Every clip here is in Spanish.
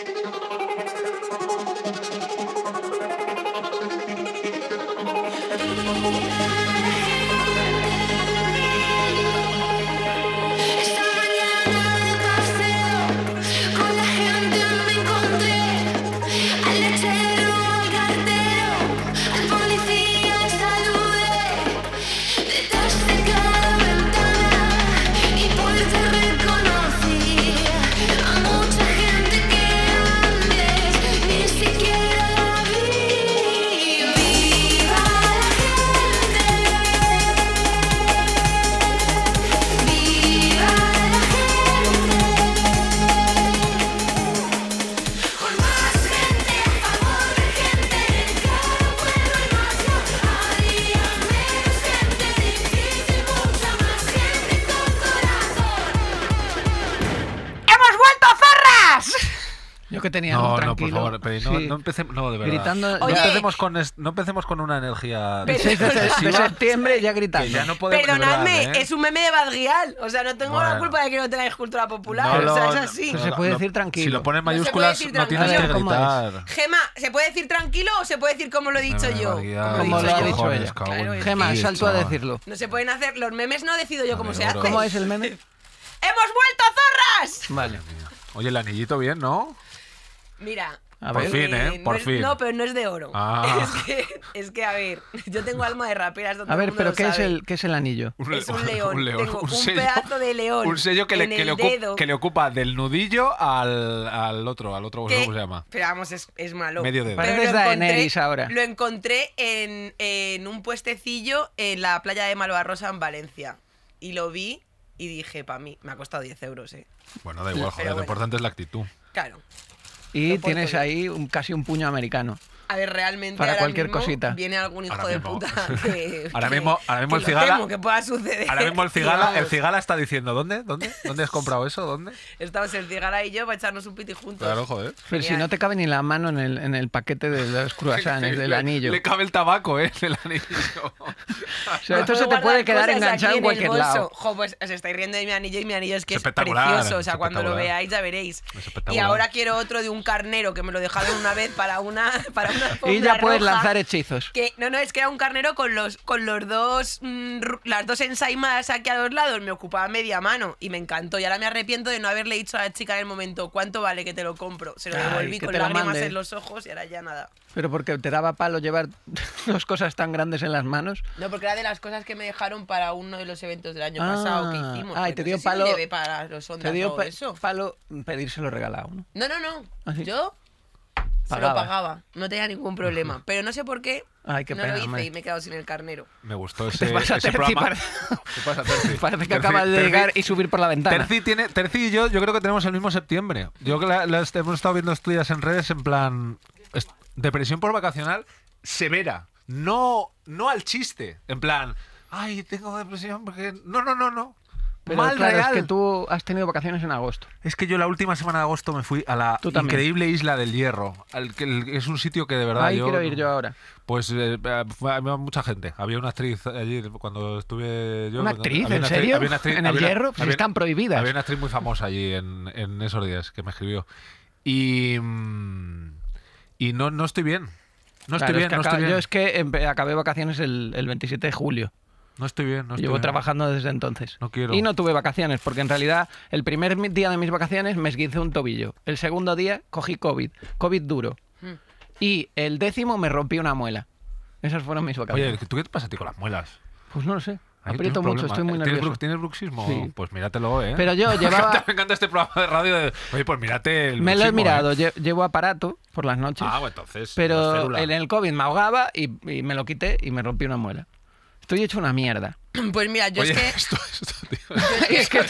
Thank you. Pero no, empecemos, de verdad. Gritando, no, empecemos con no, empecemos con, una energía. de septiembre ya gritando. Perdonadme, ¿eh? es un meme de Badrial. O sea, no tengo la culpa de que no tengáis cultura popular. o sea, es así. se puede decir tranquilo. Si lo pones mayúsculas, no, tienes que gritar. Gema, ¿se puede decir tranquilo o se puede decir como lo he dicho yo? Como lo ha dicho ella. Gema, salto a decirlo. No se pueden hacer. Los memes no decido yo cómo se hacen. ¿Cómo es el meme? ¡Hemos vuelto zorras! Vale. Oye, el anillito bien, ¿no? Mira, Ah, por fin, ¿eh? ¿eh? Por no pero no es de oro. Ah. Es, que, es, que, a ver, yo tengo alma de rapera. a ver, pero ¿qué es, el, ¿qué es el anillo? es un león. Un, Tengo un, pedazo de león. Un sello que, le, que, le ocupa, del nudillo al, al otro, al otro, ¿cómo se llama? Pero vamos, es, es malo. Medio dedo. Pareces ahora. Lo encontré en, en un puestecillo en la playa de Malvarrosa en Valencia. Y lo vi y dije, para mí, me ha costado 10 euros, ¿eh? Bueno, da igual, joder, lo importante es la actitud. Claro y tienes ahí casi un puño americano. A ver, realmente. Para cualquier cosita. Viene algún hijo de puta que. Ahora mismo, ahora mismo el cigala. Temo, que pueda suceder. Ahora mismo el cigala, está diciendo: ¿dónde? ¿Dónde? ¿Dónde has comprado eso? ¿Dónde? Estamos el cigala y yo para echarnos un piti juntos. Claro, joder. Pero si no te cabe ni la mano en el, en el paquete de los cruasanes, del anillo. Le cabe el tabaco, ¿eh? El anillo. esto se te puede quedar enganchado en cualquier lado. Jo, pues os estáis riendo de mi anillo y mi anillo es que es, es precioso. O sea, cuando lo veáis ya veréis. Y ahora quiero otro de un carnero que me lo dejaron una vez para una. Para y ya puedes lanzar hechizos. Que, no, no, es que era un carnero con los, con los dos, mm, las dos ensaimadas aquí a dos lados, me ocupaba media mano y me encantó. Y ahora me arrepiento de no haberle dicho a la chica en el momento, ¿cuánto vale que te lo compro? Se lo devolví con lágrimas en los ojos y ahora ya nada. Pero porque te daba palo llevar dos cosas tan grandes en las manos. No, porque era de las cosas que me dejaron para uno de los eventos del año ah, pasado que hicimos. Ah, y te dio palo. para los te dio palo pedírselo regalado, ¿no? No, no, no. no ¿Ah, Yo se lo pagaba, no tenía ningún problema. Pero no sé por qué no lo hice y me he quedado sin el carnero. Me gustó ese, programa. Parece que acaba de llegar y subir por la ventana. Terci, tiene, terci y yo, yo creo que tenemos el mismo septiembre. Yo que la, hemos estado viendo estudias en redes en plan... depresión por vacacional severa. No, no al chiste. En plan... Ay, tengo depresión porque... No, no, no, no. Pero es que tú has tenido vacaciones en agosto. Es que yo la última semana de agosto me fui a la increíble isla del Hierro. que- es un sitio que de verdad Ahí quiero ir yo ahora. Pues eh, había mucha gente. Había una actriz allí cuando estuve yo. ¿Una actriz? ¿En serio? ¿En el hierro? Pues están prohibidas. Había una actriz muy famosa allí en, esos días que me escribió. Y, mm, y no, no estoy bien. No estoy bien, no estoy bien. Yo es que acabé vacaciones el, el 27 de julio. No estoy bien, no estoy Llevo trabajando desde entonces. Y no tuve vacaciones, porque en realidad el primer día de mis vacaciones me esguince un tobillo. El segundo día cogí COVID, COVID duro. Mm. Y el décimo me rompí una muela. Esas fueron mis vacaciones. Oye, ¿tú qué te pasa a ti con las muelas? Pues no lo sé. Aprieto mucho, estoy muy ¿Tienes bruxismo? pues Pues míratelo, ¿eh? Pero yo llevaba... me encanta este programa de radio Oye, pues mírate el Me lo he ¿eh? mirado. Llevo aparato por las noches. Ah, bueno, entonces... Pero en el COVID me ahogaba y me lo quité y me rompí una muela. Estoy hecho una mierda. Pues mira, yo es que. Esto, esto, tío. ¿Qué, ¿Qué,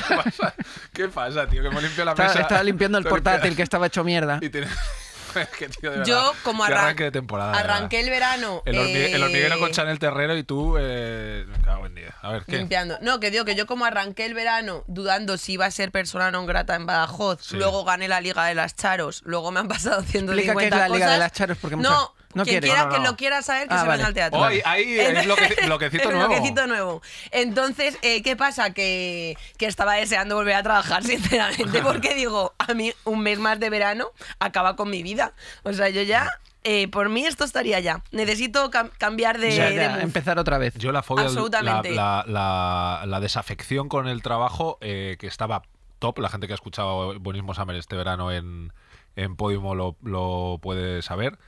pasa? tío? Que me limpio la estaba, mesa. Estaba limpiando el portátil que estaba hecho mierda. Y que, tío, de verdad, yo, como arranque de temporada. Arranqué el verano. El, en el eh, hormiguero con Chanel Terrero y tú. Eh, me cago en día. A ver, ¿qué? Limpiando. No, que digo que yo, como arranqué el verano dudando si iba a ser persona non grata en Badajoz, luego gané la Liga de las Charos, luego me han pasado haciendo. qué es la Liga de las Charos porque No. No que lo quiera saber, que ah, se al teatro. es eh, bloquecito nuevo. nuevo. Entonces, eh, ¿qué pasa? Que, estaba deseando volver a trabajar, sinceramente, porque digo, a mí un mes más de verano acaba con mi vida. O sea, yo ya eh, por mí esto estaría ya. Necesito cambiar de, empezar otra vez. Yo la fobia, La, desafección con el trabajo que estaba top. La gente que ha escuchado Bonismo Summer este verano en, en Podimo lo, lo puede saber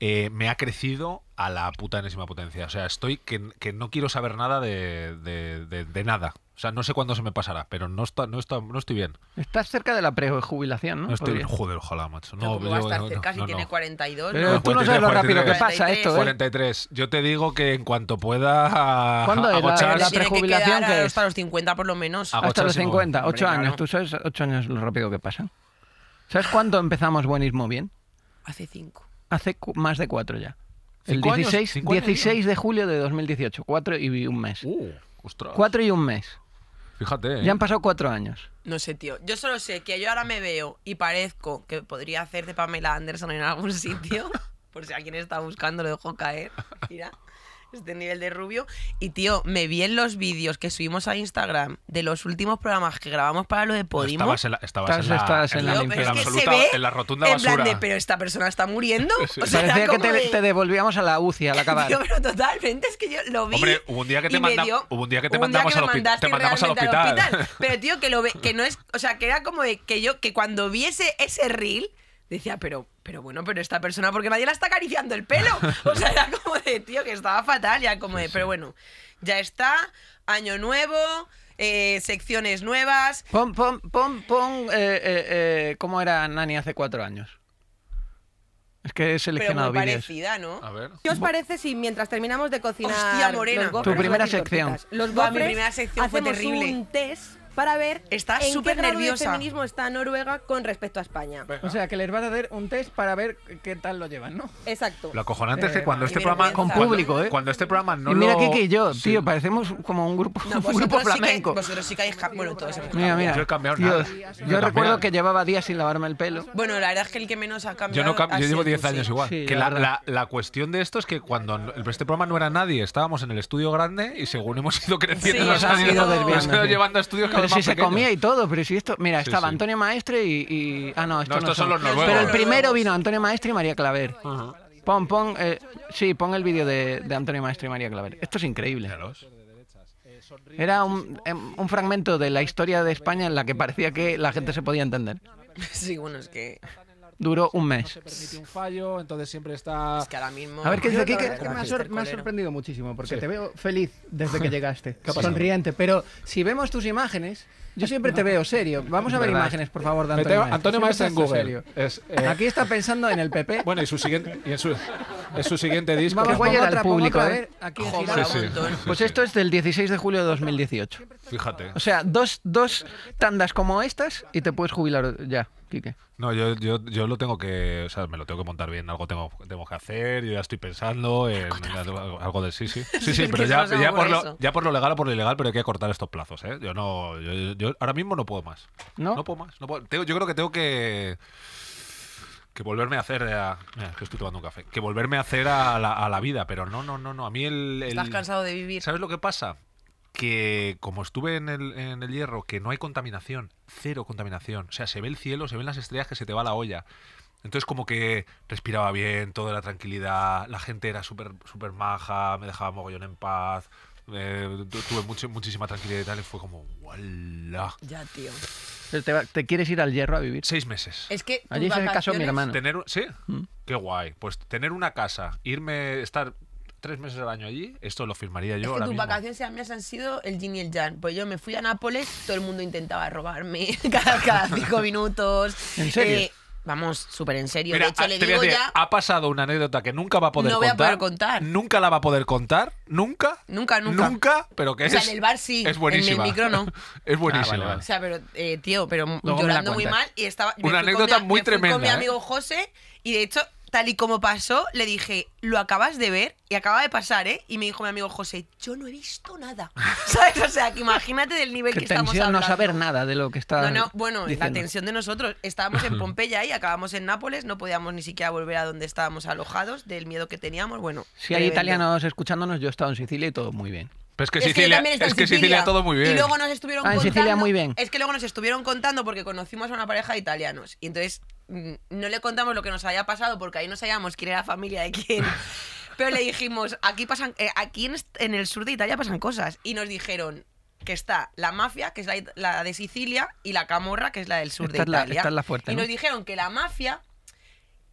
eh, me ha crecido a la puta enésima potencia. O sea, estoy que, que no quiero saber nada de, de, de, de, nada. O sea, no sé cuándo se me pasará, pero no no no estoy bien. Estás cerca de la prejubilación, ¿no? No estoy bien. Joder, ojalá, macho. No, va a estar cerca no, si tiene 42. Pero tú no sabes lo rápido que pasa esto, ¿eh? 43. Yo te digo que en cuanto pueda ¿Cuándo es la prejubilación que, hasta los 50 por lo menos. hasta los 50, 8 años. Tú sabes 8 años lo rápido que pasa. ¿Sabes cuándo empezamos buenismo bien? Hace 5 hace más de cuatro ya. El 16, 16 de julio de 2018, cuatro y un mes. Uh, cuatro y un mes. Fíjate. ¿eh? Ya han pasado cuatro años. No sé, tío. Yo solo sé que yo ahora me veo y parezco que podría hacer de Pamela Anderson en algún sitio. por si alguien está buscando, lo dejo caer. Mira este nivel de rubio. Y tío, me vi en los vídeos que subimos a Instagram de los últimos programas que grabamos para lo de Podimo. Estabas en la, estabas en la, estabas en, la, absoluta, en la rotunda Plan de, pero esta persona está muriendo. O sea, Parecía que te, devolvíamos a la UCI al acabar. Yo pero totalmente es que yo lo vi. Hombre, hubo un día que te, manda, hubo un día que te mandamos, al, hospital, te mandamos al, hospital. Pero tío, que, lo que no es. O sea, que era como de que yo, que cuando viese ese reel, decía, pero pero bueno, pero esta persona, porque nadie la está acariciando el pelo. O sea, era como de, tío, que estaba fatal, ya como de, pero bueno, ya está, año nuevo. Eh, secciones nuevas. pom pom pom pon eh, eh, ¿cómo era Nani hace cuatro años? Es que he seleccionado bien parecida, ¿no? A ver. ¿Qué os parece si mientras terminamos de cocinar Hostia, Los tu primera sección? Los gofres, la primera sección fue terrible. un test para ver está en súper qué nerviosa. de feminismo está Noruega con respecto a España. O sea, que les van a hacer un test para ver qué tal lo llevan, ¿no? Exacto. Lo acojonante es que eh, cuando este programa... Con público, ¿eh? Cuando este programa no y mira qué Kiki y yo, tío, parecemos como un grupo, no, un grupo flamenco. vosotros sí que hay... Bueno, todos hemos Mira, mira. Yo he cambiado nada. yo, recuerdo que llevaba días sin lavarme el pelo. Bueno, la verdad es que el que menos ha cambiado... Yo, no yo llevo 10 años igual. que la, la, la, cuestión de esto es que cuando este programa no era nadie, estábamos en el estudio grande y según hemos ido creciendo nos han ido, llevando a estudios cada si se comía y todo, pero si esto. Mira, estaba Antonio Maestre y. Ah, no, estos No, son los Pero el primero vino Antonio Maestre y María Claver. Pon, pon, eh, sí, pon el vídeo de, Antonio Maestre y María Claver. Esto es increíble. Era un, em, un fragmento de la historia de España en la que parecía que la gente se podía entender. Sí, bueno, es que duró un mes. No se permite un fallo, entonces siempre está. Es que ahora mismo. A ver, ¿qué desde aquí que, me, ha ha sorprendido muchísimo, porque te veo feliz desde que llegaste, sonriente. Pero si vemos tus imágenes, yo siempre te veo serio. Vamos a ver imágenes, por favor, de Antonio Maestra. Antonio Maestra en Google. Eh, aquí está pensando en el PP. Bueno, y su siguiente, y en su, siguiente disco. Vamos a al público. ¿eh? Pues esto es del 16 de julio de 2018. Fíjate. O sea, dos, tandas como estas y te puedes jubilar ya. Quique. No, yo, yo, lo tengo que, o sea, me lo tengo que montar bien, algo tengo, tengo que hacer, yo ya estoy pensando en, algo, de sí, sí. Sí, sí, pero ya, por lo, ya, por lo, legal o por lo ilegal, pero hay que cortar estos plazos, ¿eh? Yo no, ahora mismo no puedo más. No, no puedo más. yo creo que tengo que volverme a hacer a, mira, que estoy tomando un café que volverme a hacer a la, vida pero no no no no a mí el, estás cansado de vivir sabes lo que pasa que como estuve en el, hierro que no hay contaminación cero contaminación o sea se ve el cielo se ven las estrellas que se te va la olla entonces como que respiraba bien, toda la tranquilidad, la gente era súper super maja, me dejaba mogollón en paz, eh, tuve muchísima tranquilidad y tal, y fue como, ¡wala! Ya, tío. te, quieres ir al hierro a vivir? Seis meses. Es que Allí es el caso mi hermano. ¿Sí? Mm. Qué guay. Pues tener una casa, irme, estar tres meses al año allí, esto lo firmaría yo Es que tus vacaciones y las han sido el Jin y el Jan. Pues yo me fui a Nápoles, todo el mundo intentaba robarme cada, cada cinco minutos. ¿En serio? Eh, vamos súper en serio. de hecho, ah, le digo ya. ha pasado una anécdota que nunca va a poder no voy a poder contar. Nunca la va a poder contar. Nunca. Nunca, nunca. Nunca, pero que es. O sea, en el bar sí. Es buenísima. En el micro no. es buenísima. Ah, o sea, pero, eh, tío, pero yo llorando muy mal. Y estaba. Una anécdota muy me con mi ¿eh? amigo José y de hecho tal y como pasó, le dije, lo acabas de ver y acaba de pasar, ¿eh? Y me dijo mi amigo José, yo no he visto nada. ¿Sabes? O sea, imagínate del nivel que estamos hablando. no saber nada de lo que estaba bueno, la tensión de nosotros. Estábamos en Pompeya y acabamos en Nápoles, no podíamos ni siquiera volver a donde estábamos alojados, del miedo que teníamos. Bueno. Si hay italianos escuchándonos, yo he estado en Sicilia y todo muy bien. Pero es que, Sicilia, es que, Sicilia, todo muy bien. Y luego nos estuvieron ah, en Sicilia muy bien. Es que luego nos estuvieron contando porque conocimos a una pareja de italianos. Y entonces Mm, no le contamos lo que nos había pasado porque ahí no sabíamos quién era la familia de quién. Pero le dijimos, aquí pasan, eh, aquí en, el sur de Italia pasan cosas. Y nos dijeron que está la mafia, que es la, de Sicilia, y la camorra, que es la del sur de Italia. y nos dijeron que la mafia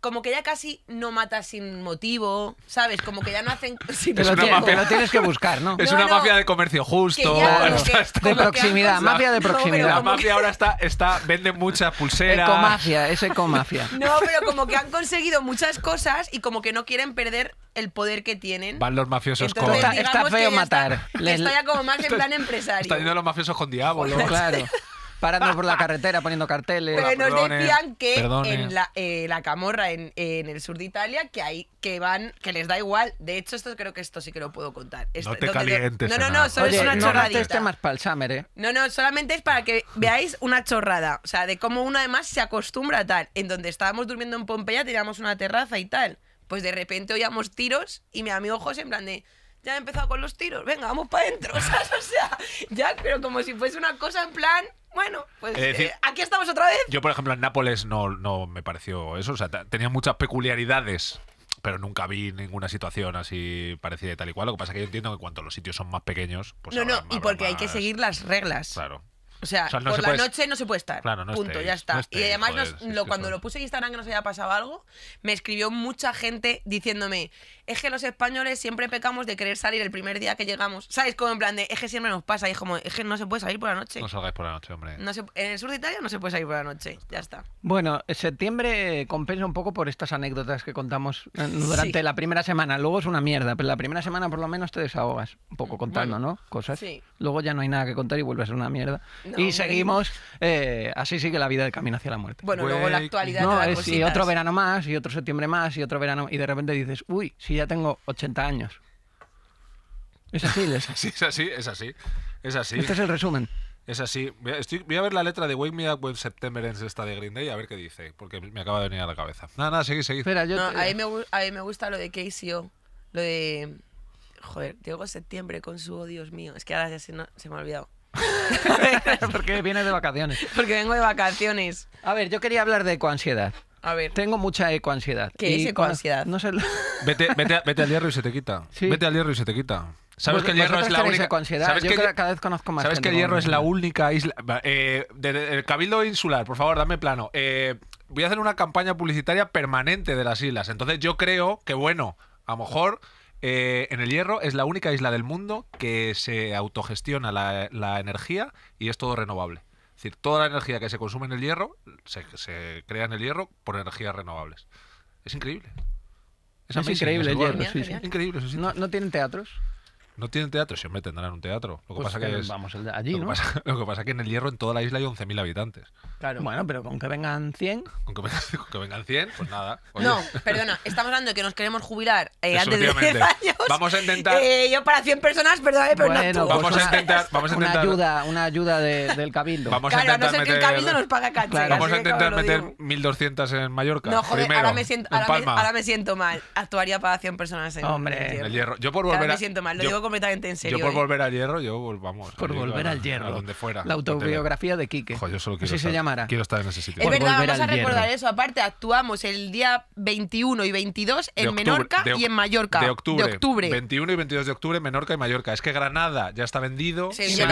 como que ya casi no mata sin motivo, ¿sabes? Como que ya no hacen... es una mafia. Lo tienes que buscar, ¿no? Es una mafia de comercio justo. de proximidad, mafia de proximidad. la mafia ahora está, está vende mucha pulsera. Ecomafia, es ecomafia. No, pero como que han conseguido muchas cosas y como que no quieren perder el poder que tienen. Van los mafiosos con... Está, feo matar. Está, ya como más en plan empresario. Está yendo los mafiosos con diablo. Claro parando por la carretera, poniendo carteles. Pero nos decían que en la, eh, la camorra, en, en, el sur de Italia, que hay que van, que les da igual. De hecho, esto creo que esto sí que lo puedo contar. no te calientes. no, no, no, solo es una no chorradita. para el ¿eh? No, no, solamente es para que veáis una chorrada. O sea, de cómo uno además se acostumbra a tal. En donde estábamos durmiendo en Pompeya, teníamos una terraza y tal. Pues de repente oíamos tiros y mi amigo José en plan de ya he empezado con los tiros, venga, vamos para adentro, O sea, ya, pero como si fuese una cosa en plan bueno, pues eh, aquí estamos otra vez. Yo, por ejemplo, en Nápoles no, no me pareció eso. O sea, tenía muchas peculiaridades pero nunca vi ninguna situación así parecida y tal y cual. Lo que pasa es que yo entiendo que cuanto los sitios son más pequeños, pues. No, no, y porque hay que seguir las reglas. Claro. O sea, por la noche no se puede estar. punto, ya está. y además, cuando lo puse en Instagram que nos había pasado algo, me escribió mucha gente diciéndome: Es que los españoles siempre pecamos de querer salir el primer día que llegamos. ¿Sabes? cómo en plan de: Es que siempre nos pasa. Y es como: Es que no se puede salir por la noche. No salgáis por la noche, hombre. en el sur de Italia no se puede salir por la noche. Ya está. Bueno, septiembre compensa un poco por estas anécdotas que contamos eh, durante la primera semana. Luego es una mierda, pero la primera semana por lo menos te desahogas un poco contando, ¿no? Cosas. Luego ya no hay nada que contar y vuelves a ser una mierda y seguimos. Eh, así sigue la vida del camino hacia la muerte. Bueno, pues, luego la actualidad. y otro verano más, y otro septiembre más, y otro verano. Y de repente dices, uy, si ya tengo 80 años. Es así, es así, es así, es así. Este es el resumen. Es así. Voy a, ver la letra de Wake Me Up When September Ends esta de Green Day a ver qué dice, porque me acaba de venir a la cabeza. Nada, nada, seguí seguí a, mí me, gusta lo de Casey O lo de... Joder, Diego Septiembre con su Dios mío. Es que ahora se me ha olvidado. Porque vienes de vacaciones. Porque vengo de vacaciones. A ver, yo quería hablar de ecoansiedad. A ver. Tengo mucha ecoansiedad. ¿Qué es ecoansiedad? No sé vete, vete, al hierro y se te quita. Vete al hierro y se te quita. ¿Sabes que el hierro es la única ¿Sabes Yo cada vez conozco más ¿Sabes que el hierro es la única isla eh, del Cabildo Insular, por favor, dame plano. Eh, voy a hacer una campaña publicitaria permanente de las islas. Entonces yo creo que bueno, a lo mejor eh, en el hierro es la única isla del mundo que se autogestiona la, energía y es todo renovable. Es decir, toda la energía que se consume en el hierro se, crea en el hierro por energías renovables. Es increíble. Es, increíble el hierro. Increíble, no tienen teatros. No tienen teatro, siempre tendrán un teatro. Lo que pues pasa que, es, vamos allí, lo, que pasa, lo que pasa que en el Hierro en toda la isla hay 11.000 habitantes. Claro. Bueno, pero con que vengan 100. Con que, vengan, con que vengan 100, pues nada. No, perdona, estamos hablando de que nos queremos jubilar eh, antes de 10 años. Vamos a intentar. Eh, yo para 100 personas, perdón, pero bueno, no tú. Pues vamos, a intentar, vamos a intentar. Una ayuda, una ayuda de, del Cabildo. Vamos claro, a, intentar no ser que el Cabildo nos pague cancha. Claro. Vamos a intentar meter 1.200 en Mallorca. No, joder, ahora, me siento, ahora, me, ahora, me siento, mal. Actuaría para 100 personas en, Hombre. El hierro. Yo por volver me siento mal, lo digo completamente en serio. Yo por ¿eh? volver al hierro, yo volvamos Por volver al hierro. A donde fuera. La autobiografía de Quique. Ojo, yo solo quiero. estar, se llamará. Quiero estar en ese sitio. Es verdad, vamos a recordar eso. Aparte, actuamos el día 21 y 22 en Menorca y en Mallorca. De octubre, de octubre. 21 y 22 de octubre en Menorca y Mallorca. Es que Granada ya está vendido, Sevilla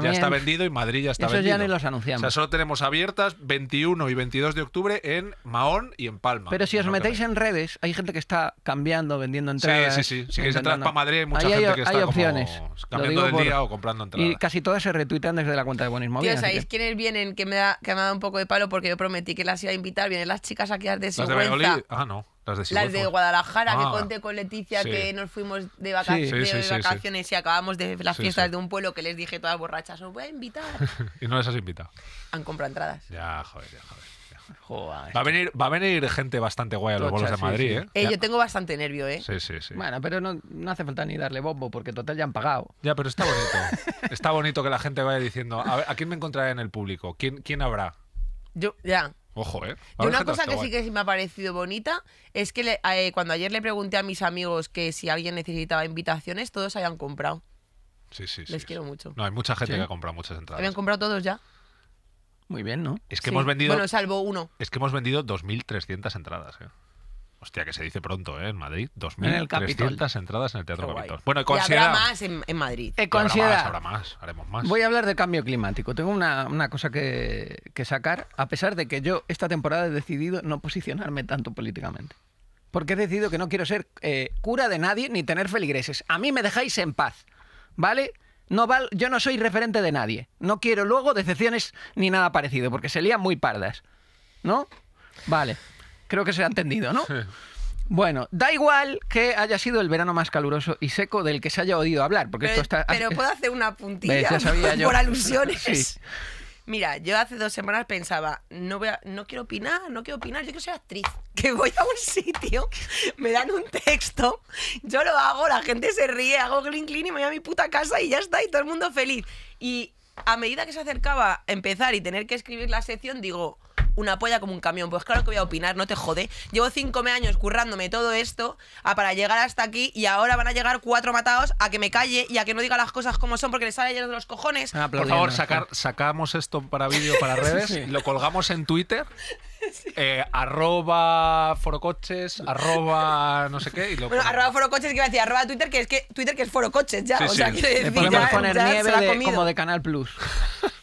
ya, está vendido y Madrid ya está vendido. Eso ya ni los anunciamos. O sea, solo tenemos abiertas 21 y 22 de octubre en Mahón y en Palma. Pero si os metéis en redes, hay gente que está cambiando, vendiendo entradas. Sí, sí, sí. Si queréis entrar para Madrid, hay mucha gente que está opciones. Cambiando de día o comprando entradas. Y casi todas se retuitan desde la cuenta de Bonismo. Tío, ¿sabéis quiénes vienen? Que me, da, que ha dado un poco de palo porque yo prometí que las iba a invitar. Vienen las chicas aquí a de ¿Las de Ah, no. Las de, las de Guadalajara, que ah. conté con Leticia que nos fuimos de, de vacaciones y acabamos de las fiestas de un pueblo que les dije todas borrachas, os voy a invitar. y no les has invitado. Han comprado entradas. Ya, joder, ya, joder. Va a venir, va a venir gente bastante guay a los bolos de Madrid, ¿eh? eh yo tengo bastante nervio, ¿eh? Sí, sí, sí. Bueno, pero no, hace falta ni darle bombo, porque total ya han pagado. Ya, pero está bonito. está bonito que la gente vaya diciendo, a, quién me encontraré en el público? ¿Quién, quién habrá? Yo, ya. Ojo, ¿eh? una cosa que sí que sí me ha parecido bonita es que eh, cuando ayer le pregunté a mis amigos que si alguien necesitaba invitaciones, todos habían comprado. Sí, sí, sí. Les quiero mucho. No, hay mucha gente que ha comprado muchas entradas. Habían comprado todos ya. Muy bien, ¿no? Es que hemos vendido. Bueno, salvo uno. Es que hemos vendido 2.300 entradas, ¿eh? Hostia, que se dice pronto, ¿eh? En Madrid, 2.300 entradas en el Teatro Capitol. Bueno, considera... y habrá más en, Madrid. Eh, habrá, más, haremos más. Voy a hablar de cambio climático. Tengo una, cosa que, sacar, a pesar de que yo esta temporada he decidido no posicionarme tanto políticamente. Porque he decidido que no quiero ser eh, cura de nadie ni tener feligreses. A mí me dejáis en paz, ¿vale? No yo no soy referente de nadie. No quiero luego decepciones ni nada parecido, porque se lían muy pardas. ¿No? Vale. Creo que se ha entendido, ¿no? Bueno, da igual que haya sido el verano más caluroso y seco del que se haya oído hablar, porque esto está. Pero puedo hacer una puntilla por alusiones. Sí. Mira, yo hace dos semanas pensaba, no, no quiero opinar, no quiero opinar, yo quiero ser actriz. Que voy a un sitio, me dan un texto, yo lo hago, la gente se ríe, hago el inclin y me voy a mi puta casa y ya está, y todo el mundo feliz. Y a medida que se acercaba a empezar y tener que escribir la sección, digo, una polla como un camión. Pues claro que voy a opinar, no te jode. Llevo cinco años currándome todo esto a para llegar hasta aquí y ahora van a llegar cuatro matados a que me calle y a que no diga las cosas como son porque le sale lleno de los cojones. Ah, por favor, sacamos esto para vídeo, para redes, lo colgamos en Twitter. Eh, arroba forocoches, arroba no sé qué. bueno, arroba forocoches, que iba a decir, arroba Twitter, que es que Twitter que es forocoches ya. o sea, que poner nieve como de Canal Plus.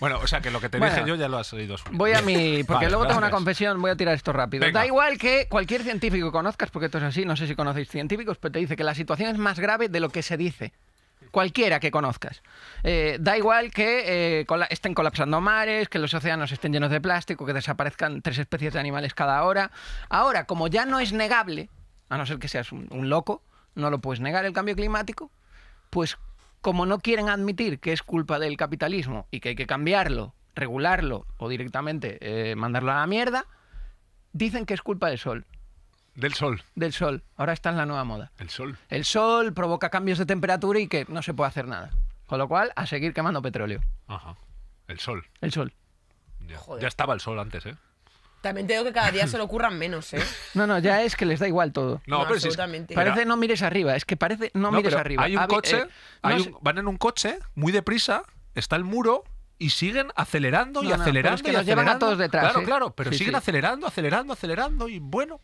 Bueno, o sea que lo que te dije yo ya lo has oído. Voy a mi. Porque luego tengo una confesión, voy a tirar esto rápido. Da igual que cualquier científico conozcas, porque esto es así, no sé si conocéis científicos, pero te dice que la situación es más grave de lo que se dice cualquiera que conozcas. Eh, da igual que eh, estén colapsando mares, que los océanos estén llenos de plástico, que desaparezcan tres especies de animales cada hora. Ahora, como ya no es negable, a no ser que seas un loco, no lo puedes negar el cambio climático, pues como no quieren admitir que es culpa del capitalismo y que hay que cambiarlo, regularlo o directamente eh, mandarlo a la mierda, dicen que es culpa del sol. Del sol. Del sol. Ahora está en la nueva moda. El sol. El sol provoca cambios de temperatura y que no se puede hacer nada. Con lo cual, a seguir quemando petróleo. Ajá. El sol. El sol. ya estaba el sol antes, ¿eh? También te digo que cada día se lo ocurran menos, ¿eh? No, no, ya es que les da igual todo. No, pero absolutamente. Parece no mires arriba, es que parece no, No, mires arriba. Hay un coche, eh, van en un coche muy deprisa, está el muro y siguen acelerando y acelerando. acelerando y los llevan a todos detrás, claro, ¿eh? claro, pero siguen acelerando, acelerando, acelerando y bueno,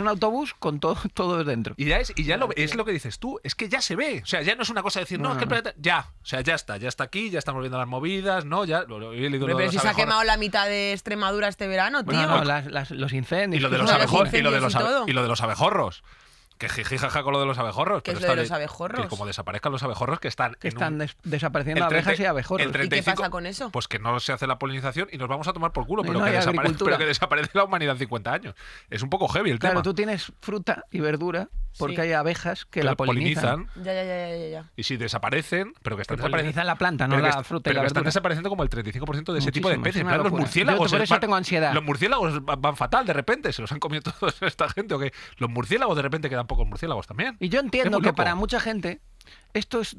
un autobús con todo, todo dentro. Y ya, es, y ya lo, es lo que dices tú, es que ya se ve. O sea, ya no es una cosa de decir, no, es que Ya, o sea, ya está, ya está aquí, ya estamos viendo las movidas, ¿no? Ya, pero, si se ha quemado la mitad de Extremadura este verano, tío. los incendios. Y lo de los, abejorros. y lo de los abejorros. Que jijaja con lo de los abejorros. lo de los abejorros? Que como desaparezcan los abejorros que están. están desapareciendo abejas y abejorros. ¿Y qué pasa con eso? Pues que no se hace la polinización y nos vamos a tomar por culo, pero, que, desaparece, la humanidad en 50 años. Es un poco heavy el tema. Claro, tú tienes fruta y verdura porque hay abejas que, la polinizan. Ya, ya, ya, ya, Y si desaparecen, pero que están Polinizan la planta, no la fruta y la verdura. Pero están desapareciendo como el 35% de ese tipo de peces. Los murciélagos. por eso tengo ansiedad. Los murciélagos van fatal de repente. Se los han comido toda esta gente. Los murciélagos de repente quedan murciélagos también. Y yo entiendo que para mucha gente esto es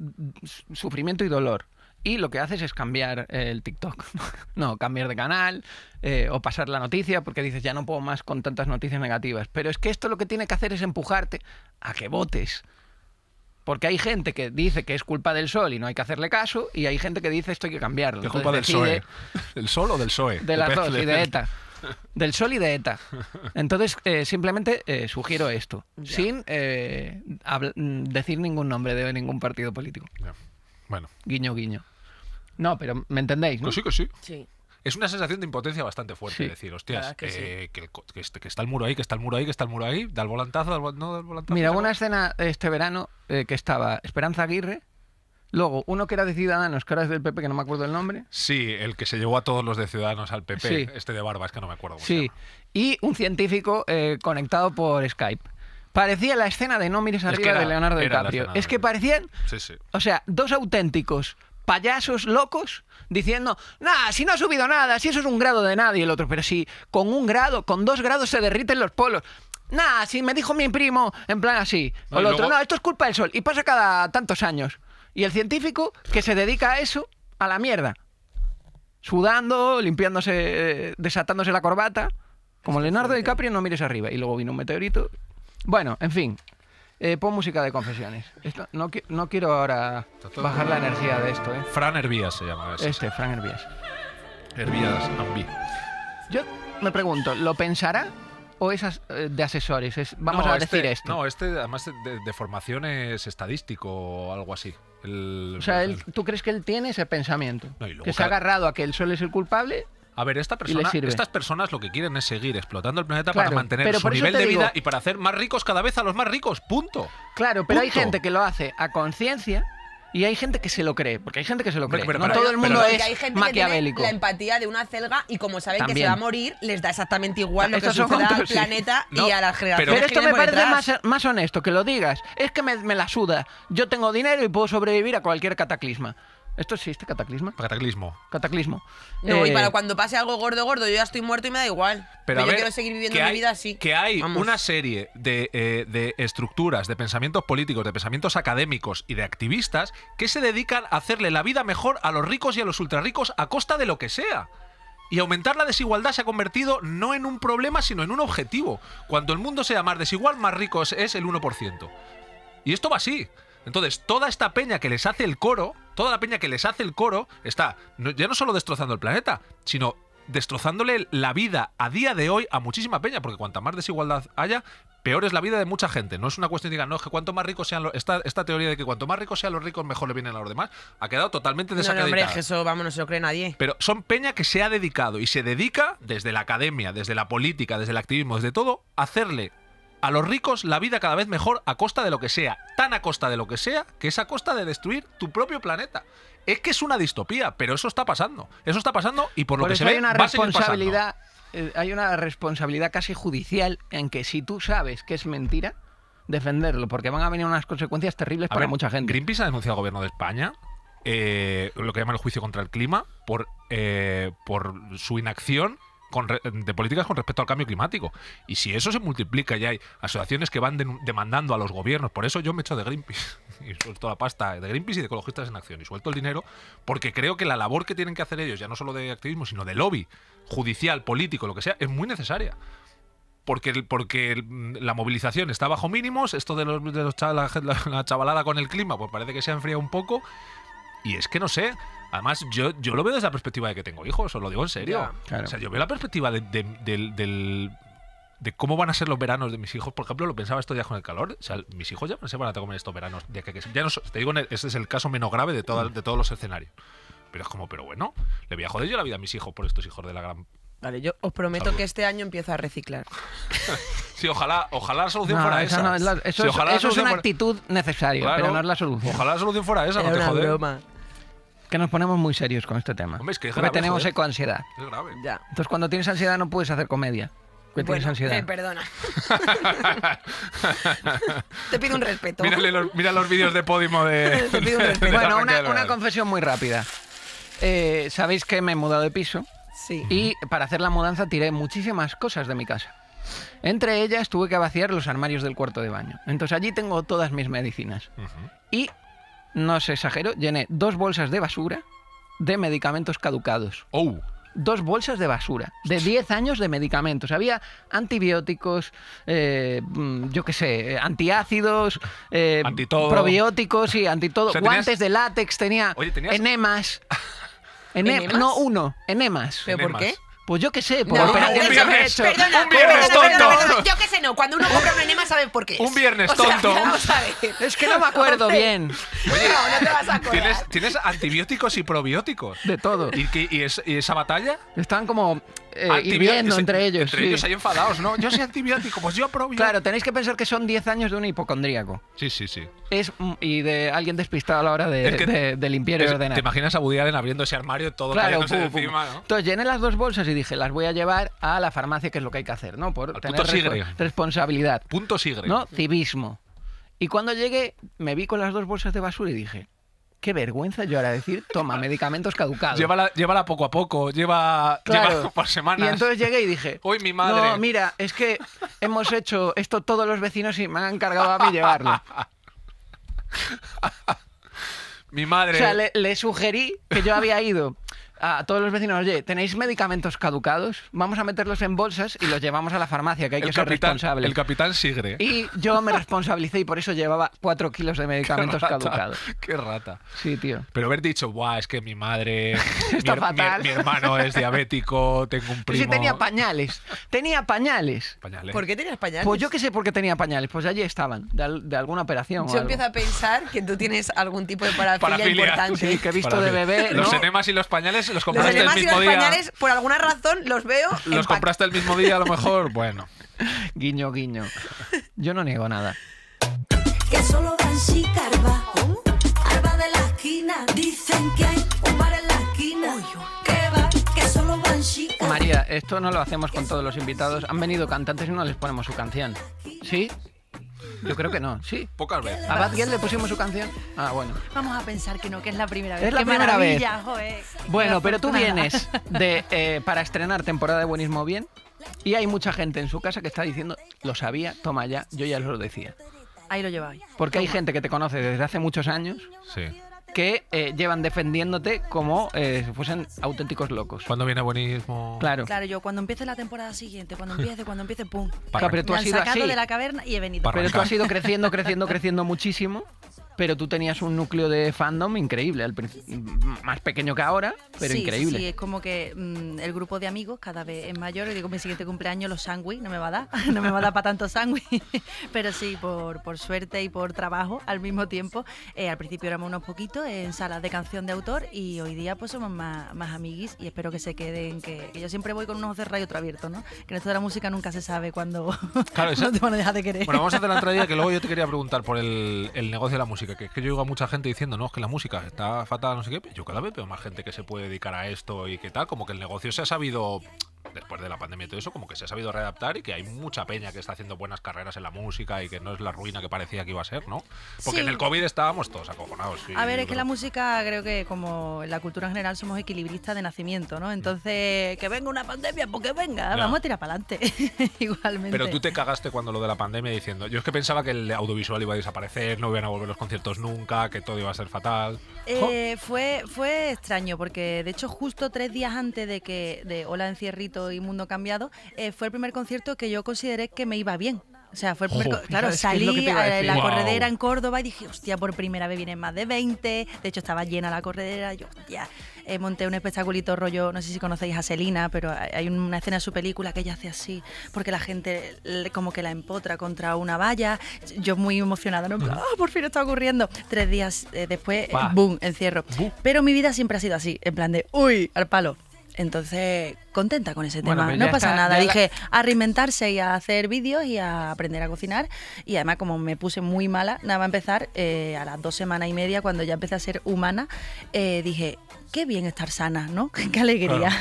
sufrimiento y dolor. Y lo que haces es cambiar el TikTok. no, cambiar de canal eh, o pasar la noticia porque dices ya no puedo más con tantas noticias negativas. Pero es que esto lo que tiene que hacer es empujarte a que votes. Porque hay gente que dice que es culpa del sol y no hay que hacerle caso, y hay gente que dice esto hay que cambiarlo. culpa del sol o del PSOE? De las y de ETA. Del sol y de ETA. Entonces, eh, simplemente eh, sugiero esto, sin eh, mm, decir ningún nombre de ningún partido político. Bueno. Guiño, guiño. No, pero me entendéis, ¿no? sí, que sí. Sí es una sensación de impotencia bastante fuerte. Decir, hostias, que, este, que, está el muro ahí, que está el muro ahí, que está el muro ahí, da el volantazo, da no, da volantazo. Mira, una escena este verano que estaba Esperanza Aguirre, Luego, uno que era de Ciudadanos, que ahora es del PP, que no me acuerdo el nombre. Sí, el que se llevó a todos los de Ciudadanos al PP, este de barba, es que no me acuerdo. Sí, y un científico eh, conectado por Skype. Parecía la escena de No mires arriba de Leonardo DiCaprio. Es que parecían, sí, sí. o sea, dos auténticos payasos locos diciendo, nada, si no ha subido nada, si eso es un grado de nadie el otro, pero si con un grado, con dos grados se derriten los polos. Nada, si me dijo mi primo, en plan así. el otro, no, esto es culpa del sol. Y pasa cada tantos años. Y el científico que se dedica a eso, a la mierda. Sudando, limpiándose, eh, desatándose la corbata. Como Leonardo DiCaprio, no mires arriba. Y luego vino un meteorito. Bueno, en fin. Eh, pon música de confesiones. no, no, quiero ahora bajar la energía de esto. ¿eh? Fran Hervías se llama. Este, Fran Hervías. Hervías Ambi. Yo me pregunto, ¿lo pensará? o esas eh, de asesores? vamos a este, decir esto. No, este además de, formación es estadístico o algo así. o sea, ¿tú crees que él tiene ese pensamiento? que se ha agarrado a que él suele ser el culpable a ver, estas personas lo que quieren es seguir explotando el planeta para mantener su nivel de vida y para hacer más ricos cada vez a los más ricos. Punto. Claro, pero hay gente que lo hace a conciencia y hay gente que se lo cree, porque hay gente que se lo cree. Pero, no todo el mundo es hay gente maquiavélico. Que tiene la empatía de una celga y como saben que se va a morir, les da exactamente igual lo al planeta y a la generación. Pero, esto me parece más, honesto, que lo digas. Es que me, me la suda. Yo tengo dinero y puedo sobrevivir a cualquier cataclisma. ¿Esto existe, cataclismo Cataclismo. Cataclismo. No, y eh, para cuando pase algo gordo, gordo, yo ya estoy muerto y me da igual. Pero, yo quiero seguir viviendo mi vida así. Que hay una serie eh, de, estructuras, de pensamientos políticos, de pensamientos académicos y de activistas que se dedican a hacerle la vida mejor a los ricos y a los ultrarricos a costa de lo que sea. Y aumentar la desigualdad se ha convertido no en un problema, sino en un objetivo. Cuando el mundo sea más desigual, más ricos es- es el 1%. Y esto va así. Entonces, toda esta peña que les hace el coro toda la peña que les hace el coro está ya no solo destrozando el planeta, sino destrozándole la vida a día de hoy a muchísima peña, porque cuanta más desigualdad haya, peor es la vida de mucha gente. No es una cuestión de no, que cuanto más ricos sean los. Esta, esta teoría de que cuanto más ricos sean los ricos, mejor le vienen a los demás, ha quedado totalmente desacreditada. hombre, eso, vamos, no se lo cree nadie. Pero son peña que se ha dedicado y se dedica desde la academia, desde la política, desde el activismo, desde todo, a hacerle a los ricos la vida cada vez mejor a costa de lo que sea. Tan a costa de lo que sea que es a costa de destruir tu propio planeta. Es que es una distopía, pero eso está pasando. Eso está pasando y por, lo que se hay ve, una responsabilidad, eh, hay una responsabilidad casi judicial en que si tú sabes que es mentira, defenderlo, porque van a venir unas consecuencias terribles para mucha gente. Greenpeace ha denunciado al gobierno de España eh, lo que llama el juicio contra el clima por, eh, por su inacción de políticas con respecto al cambio climático. Y si eso se multiplica y hay asociaciones que van demandando a los gobiernos, por eso yo me echo de Greenpeace y suelto la pasta de Greenpeace y de Ecologistas en Acción y suelto el dinero, porque creo que la labor que tienen que hacer ellos, ya no solo de activismo, sino de lobby judicial, político, lo que sea, es muy necesaria. Porque, porque la movilización está bajo mínimos, esto de, los, la chavalada con el clima, pues parece que se ha enfriado un poco y es que no sé. Además, yo, yo lo veo desde la perspectiva de que tengo hijos, os lo digo en serio. O sea, yo veo la perspectiva de, cómo van a ser los veranos de mis hijos, por ejemplo, lo pensaba estos días con el calor. O sea, mis hijos ya no se van a comer estos veranos. Ya que, ya te digo, ese es el caso menos grave de, de todos los escenarios. Pero es como, pero bueno, le voy a joder yo la vida a mis hijos por estos hijos de la gran. Vale, yo os prometo que este año empiezo a reciclar. sí, ojalá, ojalá la solución fuera esa. eso, es, una actitud necesaria, pero no es la solución. Ojalá la solución fuera esa, no te una Broma que nos ponemos muy serios con este tema. Hombre, que porque tenemos ¿eh? eco ecoansiedad. Es grave. Ya. Entonces, cuando tienes ansiedad no puedes hacer comedia. Pues, tienes ansiedad. Eh, perdona. Te pido un respeto. mira los vídeos de Podimo de. Te pido un respeto. Bueno, una, eh. confesión muy rápida. Sabéis que me he mudado de piso. Sí. Y para hacer la mudanza tiré muchísimas cosas de mi casa. Entre ellas tuve que vaciar los armarios del cuarto de baño. Entonces allí tengo todas mis medicinas. Y no se exagero, llené dos bolsas de basura de medicamentos caducados. ¡Oh! Dos bolsas de basura, de 10 años de medicamentos. Había antibióticos, eh, mm, yo qué sé, antiácidos, eh, probióticos y antitodos. Guantes de látex, tenía enemas. No, uno, enemas. ¿Pero por qué? Pues yo qué sé, un viernes, hecho. un viernes tonto. yo qué sé, no. Cuando uno compra un enema sabe por qué es. Un viernes tonto. Es que no me acuerdo bien. no, no te vas a acordar. ¿tienes, antibióticos y probióticos. De todo. ¿Y, esa batalla? Están como eh, hirviendo entre ellos. Entre sí. ellos hay enfadados, ¿no? Yo soy antibiótico, pues yo probiótico. Claro, tenéis que pensar que son 10 años de un hipocondríaco. Sí, sí, sí. Es, y de alguien despistado a la hora de, limpiar y ordenar. ¿Te imaginas a Woody Allen abriendo ese armario todo claro, encima, ¿no? Entonces llenen las dos bolsas y dije, las voy a llevar a la farmacia, que es lo que hay que hacer, ¿no? Por tener responsabilidad. Punto sigre. ¿No? Civismo. Y cuando llegué, me vi con las dos bolsas de basura y dije, qué vergüenza yo ahora decir, toma, medicamentos caducados. Llévala, poco a poco, lleva, lleva, por semanas. Y entonces llegué y dije, hoy mi madre. No, mira, es que hemos hecho esto todos los vecinos y me han encargado a mí llevarlo. mi madre. O sea, le sugerí que yo había ido a todos los vecinos, oye, ¿tenéis medicamentos caducados? Vamos a meterlos en bolsas y los llevamos a la farmacia, que hay que ser responsable. El capitán Sigre. Y yo me responsabilicé y por eso llevaba Cuatro kilos de medicamentos caducados. Qué rata. Sí, tío. Pero haber dicho, guau es que mi madre, Está mi, fatal. Mi, hermano es diabético, tengo un primo... Sí, tenía pañales. Tenía pañales. ¿Por qué tenías pañales? Pues yo qué sé por qué tenía pañales. Pues allí estaban, de, alguna operación. Yo empiezo a pensar que tú tienes algún tipo de parafilia, importante. que he visto de bebé. Los enemas y los pañales los compraste el mismo día. por alguna razón, los veo. Los compraste el mismo día, a lo mejor. Bueno. guiño, guiño. Yo no niego nada. Que María, esto no lo hacemos con todos los invitados. Han venido cantantes y no les ponemos su canción. ¿Sí? Yo creo que no, sí. Pocas veces. ¿A Bad le pusimos su canción? Ah, bueno. Vamos a pensar que no, que es la primera vez. Es la primera vez. Bueno, pero tú vienes de, eh, para estrenar temporada de Buenismo Bien y hay mucha gente en su casa que está diciendo, lo sabía, toma ya, yo ya lo decía. Ahí lo lleváis. Porque hay gente que te conoce desde hace muchos años. Sí que eh, llevan defendiéndote como eh, si fuesen auténticos locos. Cuando viene buenismo. Claro. Claro, yo cuando empiece la temporada siguiente, cuando empiece, cuando empiece, pum. pero tú has de la caverna y he venido. Pero tú has ido creciendo, creciendo, creciendo muchísimo pero tú tenías un núcleo de fandom increíble, al más pequeño que ahora, pero increíble. Sí, es como que mm, el grupo de amigos cada vez es mayor. Y digo, mi siguiente cumpleaños los sándwiches no me va a dar, no me va a dar para tanto sándwich. pero sí, por, por suerte y por trabajo al mismo tiempo. Eh, al principio éramos unos poquitos en salas de canción de autor y hoy día pues somos más, amiguis y espero que se queden, que, yo siempre voy con unos ojos cerrados y otro abierto, ¿no? Que en esto de la música nunca se sabe cuándo claro, no te van a dejar de querer. Bueno, vamos a hacer la otra día que luego yo te quería preguntar por el negocio de la música que es que yo oigo a mucha gente diciendo, no, es que la música está fatal, no sé qué, yo cada vez veo más gente que se puede dedicar a esto y que tal, como que el negocio se ha sabido después de la pandemia y todo eso, como que se ha sabido readaptar y que hay mucha peña que está haciendo buenas carreras en la música y que no es la ruina que parecía que iba a ser, ¿no? Porque en el COVID estábamos todos acojonados. a ver, es que la música, creo que como la cultura en general, somos equilibristas de nacimiento, ¿no? Entonces, mm. que venga una pandemia, porque pues venga, vamos a tirar para adelante. Igualmente. Pero tú te cagaste cuando lo de la pandemia diciendo, yo es que pensaba que el audiovisual iba a desaparecer, no iban a volver los conciertos nunca, que todo iba a ser fatal. Eh, fue, fue extraño, porque de hecho, justo tres días antes de que de Hola Encierrito y Mundo Cambiado, eh, fue el primer concierto que yo consideré que me iba bien. O sea, fue el primer oh, claro, salí a, la corredera en Córdoba y dije, hostia, por primera vez vienen más de 20. De hecho, estaba llena la corredera. Yo, hostia, eh, monté un espectaculito rollo, no sé si conocéis a Selina, pero hay una escena de su película que ella hace así, porque la gente como que la empotra contra una valla. Yo muy emocionada, ¿no? Ah, por fin está ocurriendo. Tres días eh, después, boom, encierro. Pero mi vida siempre ha sido así, en plan de, uy, al palo. Entonces, contenta con ese tema. Pues no pasa nada. Dije a reinventarse y a hacer vídeos y a aprender a cocinar. Y además, como me puse muy mala, nada más empezar, eh, a las dos semanas y media, cuando ya empecé a ser humana, eh, dije, qué bien estar sana, ¿no? Qué alegría.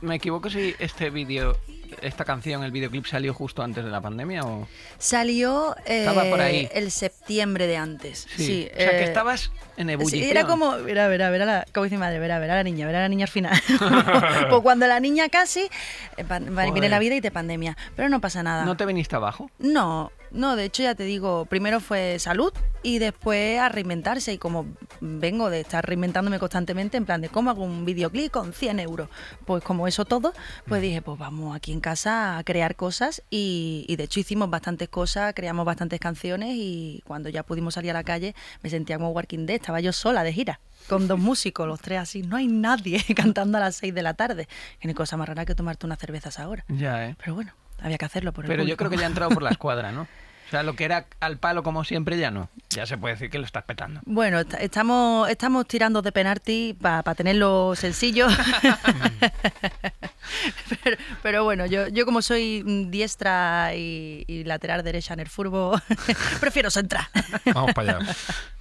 me equivoco si este vídeo esta canción, el videoclip salió justo antes de la pandemia o salió eh, el septiembre de antes. Sí. o sea que eh, estabas en ebullición. Era como, verá, verá, verá, la, como dice madre, verá, verá la niña, verá la niña al final. o pues cuando la niña casi eh, viene la vida y te pandemia, pero no pasa nada. ¿No te viniste abajo? No, no, de hecho ya te digo, primero fue salud y después a reinventarse y como vengo de estar reinventándome constantemente en plan de cómo hago un videoclip con 100 euros, pues como eso todo, pues dije pues vamos aquí en casa a crear cosas y, de hecho hicimos bastantes cosas, creamos bastantes canciones y cuando ya pudimos salir a la calle me sentía como Walking Dead, estaba yo sola de gira con dos músicos, los tres así, no hay nadie cantando a las 6 de la tarde. Que ni cosa más rara que tomarte unas cervezas ahora. Ya, ¿eh? Pero bueno, había que hacerlo por el Pero yo creo que ya ha entrado por la escuadra, ¿no? O sea, lo que era al palo como siempre ya no. Ya se puede decir que lo está petando. Bueno, estamos, estamos tirando de penalti para tenerlo sencillo. pero, bueno, yo, como soy diestra y, lateral derecha en el furbo, prefiero centrar. Vamos para allá.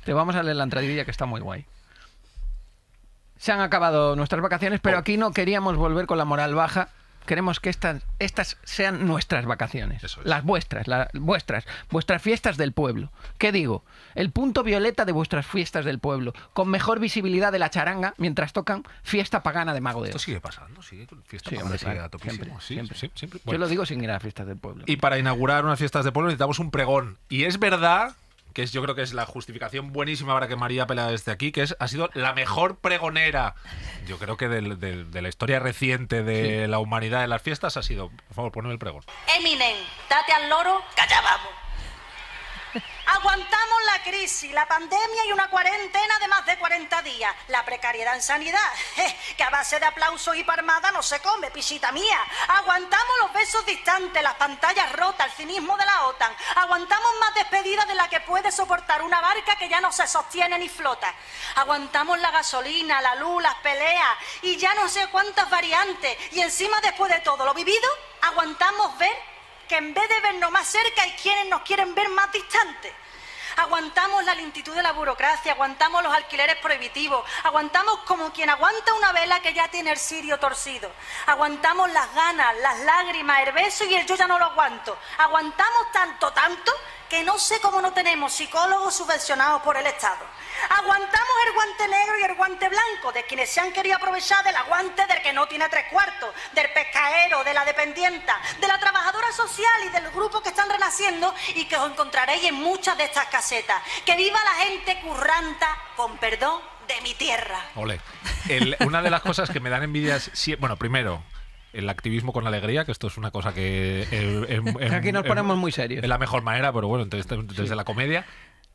Te vamos a leer la entradilla que está muy guay. Se han acabado nuestras vacaciones, pero oh. aquí no queríamos volver con la moral baja queremos que estas, estas sean nuestras vacaciones, las vuestras, las vuestras, vuestras fiestas del pueblo. ¿Qué digo? El punto violeta de vuestras fiestas del pueblo, con mejor visibilidad de la charanga mientras tocan Fiesta Pagana de Mago de Oro. Esto sigue pasando, sigue Fiesta Pagana Siempre, siempre. siempre. Yo lo digo sin ir a fiestas del pueblo. Y para inaugurar unas fiestas del pueblo necesitamos un pregón. Y es verdad que es, yo creo que es la justificación buenísima para que María Pela esté aquí, que es ha sido la mejor pregonera, yo creo que del, de la historia reciente de la humanidad de las fiestas ha sido, por favor, ponme el pregón. Eminem, date al loro, callábamos Aguantamos la crisis, la pandemia y una cuarentena de más de 40 días. La precariedad en sanidad, que a base de aplausos y parmada no se come, pisita mía. Aguantamos los besos distantes, las pantallas rotas, el cinismo de la OTAN. Aguantamos más despedidas de la que puede soportar una barca que ya no se sostiene ni flota. Aguantamos la gasolina, la luz, las peleas y ya no sé cuántas variantes. Y encima, después de todo lo vivido, aguantamos ver que en vez de vernos más cerca y quienes nos quieren ver más distantes. Aguantamos la lentitud de la burocracia, aguantamos los alquileres prohibitivos, aguantamos como quien aguanta una vela que ya tiene el sirio torcido, aguantamos las ganas, las lágrimas, el beso y el yo ya no lo aguanto. Aguantamos tanto, tanto que no sé cómo no tenemos psicólogos subvencionados por el Estado. Aguantamos el guante negro y el guante blanco de quienes se han querido aprovechar del aguante del que no tiene tres cuartos, del pescaero, de la dependienta, de la trabajadora social y del grupo que están renaciendo y que os encontraréis en muchas de estas casetas. Que viva la gente curranta, con perdón, de mi tierra. Ole. una de las cosas que me dan envidias, bueno, primero, el activismo con alegría, que esto es una cosa que... Eh, aquí nos ponemos muy serios. Es la mejor manera, pero bueno, este, desde la comedia.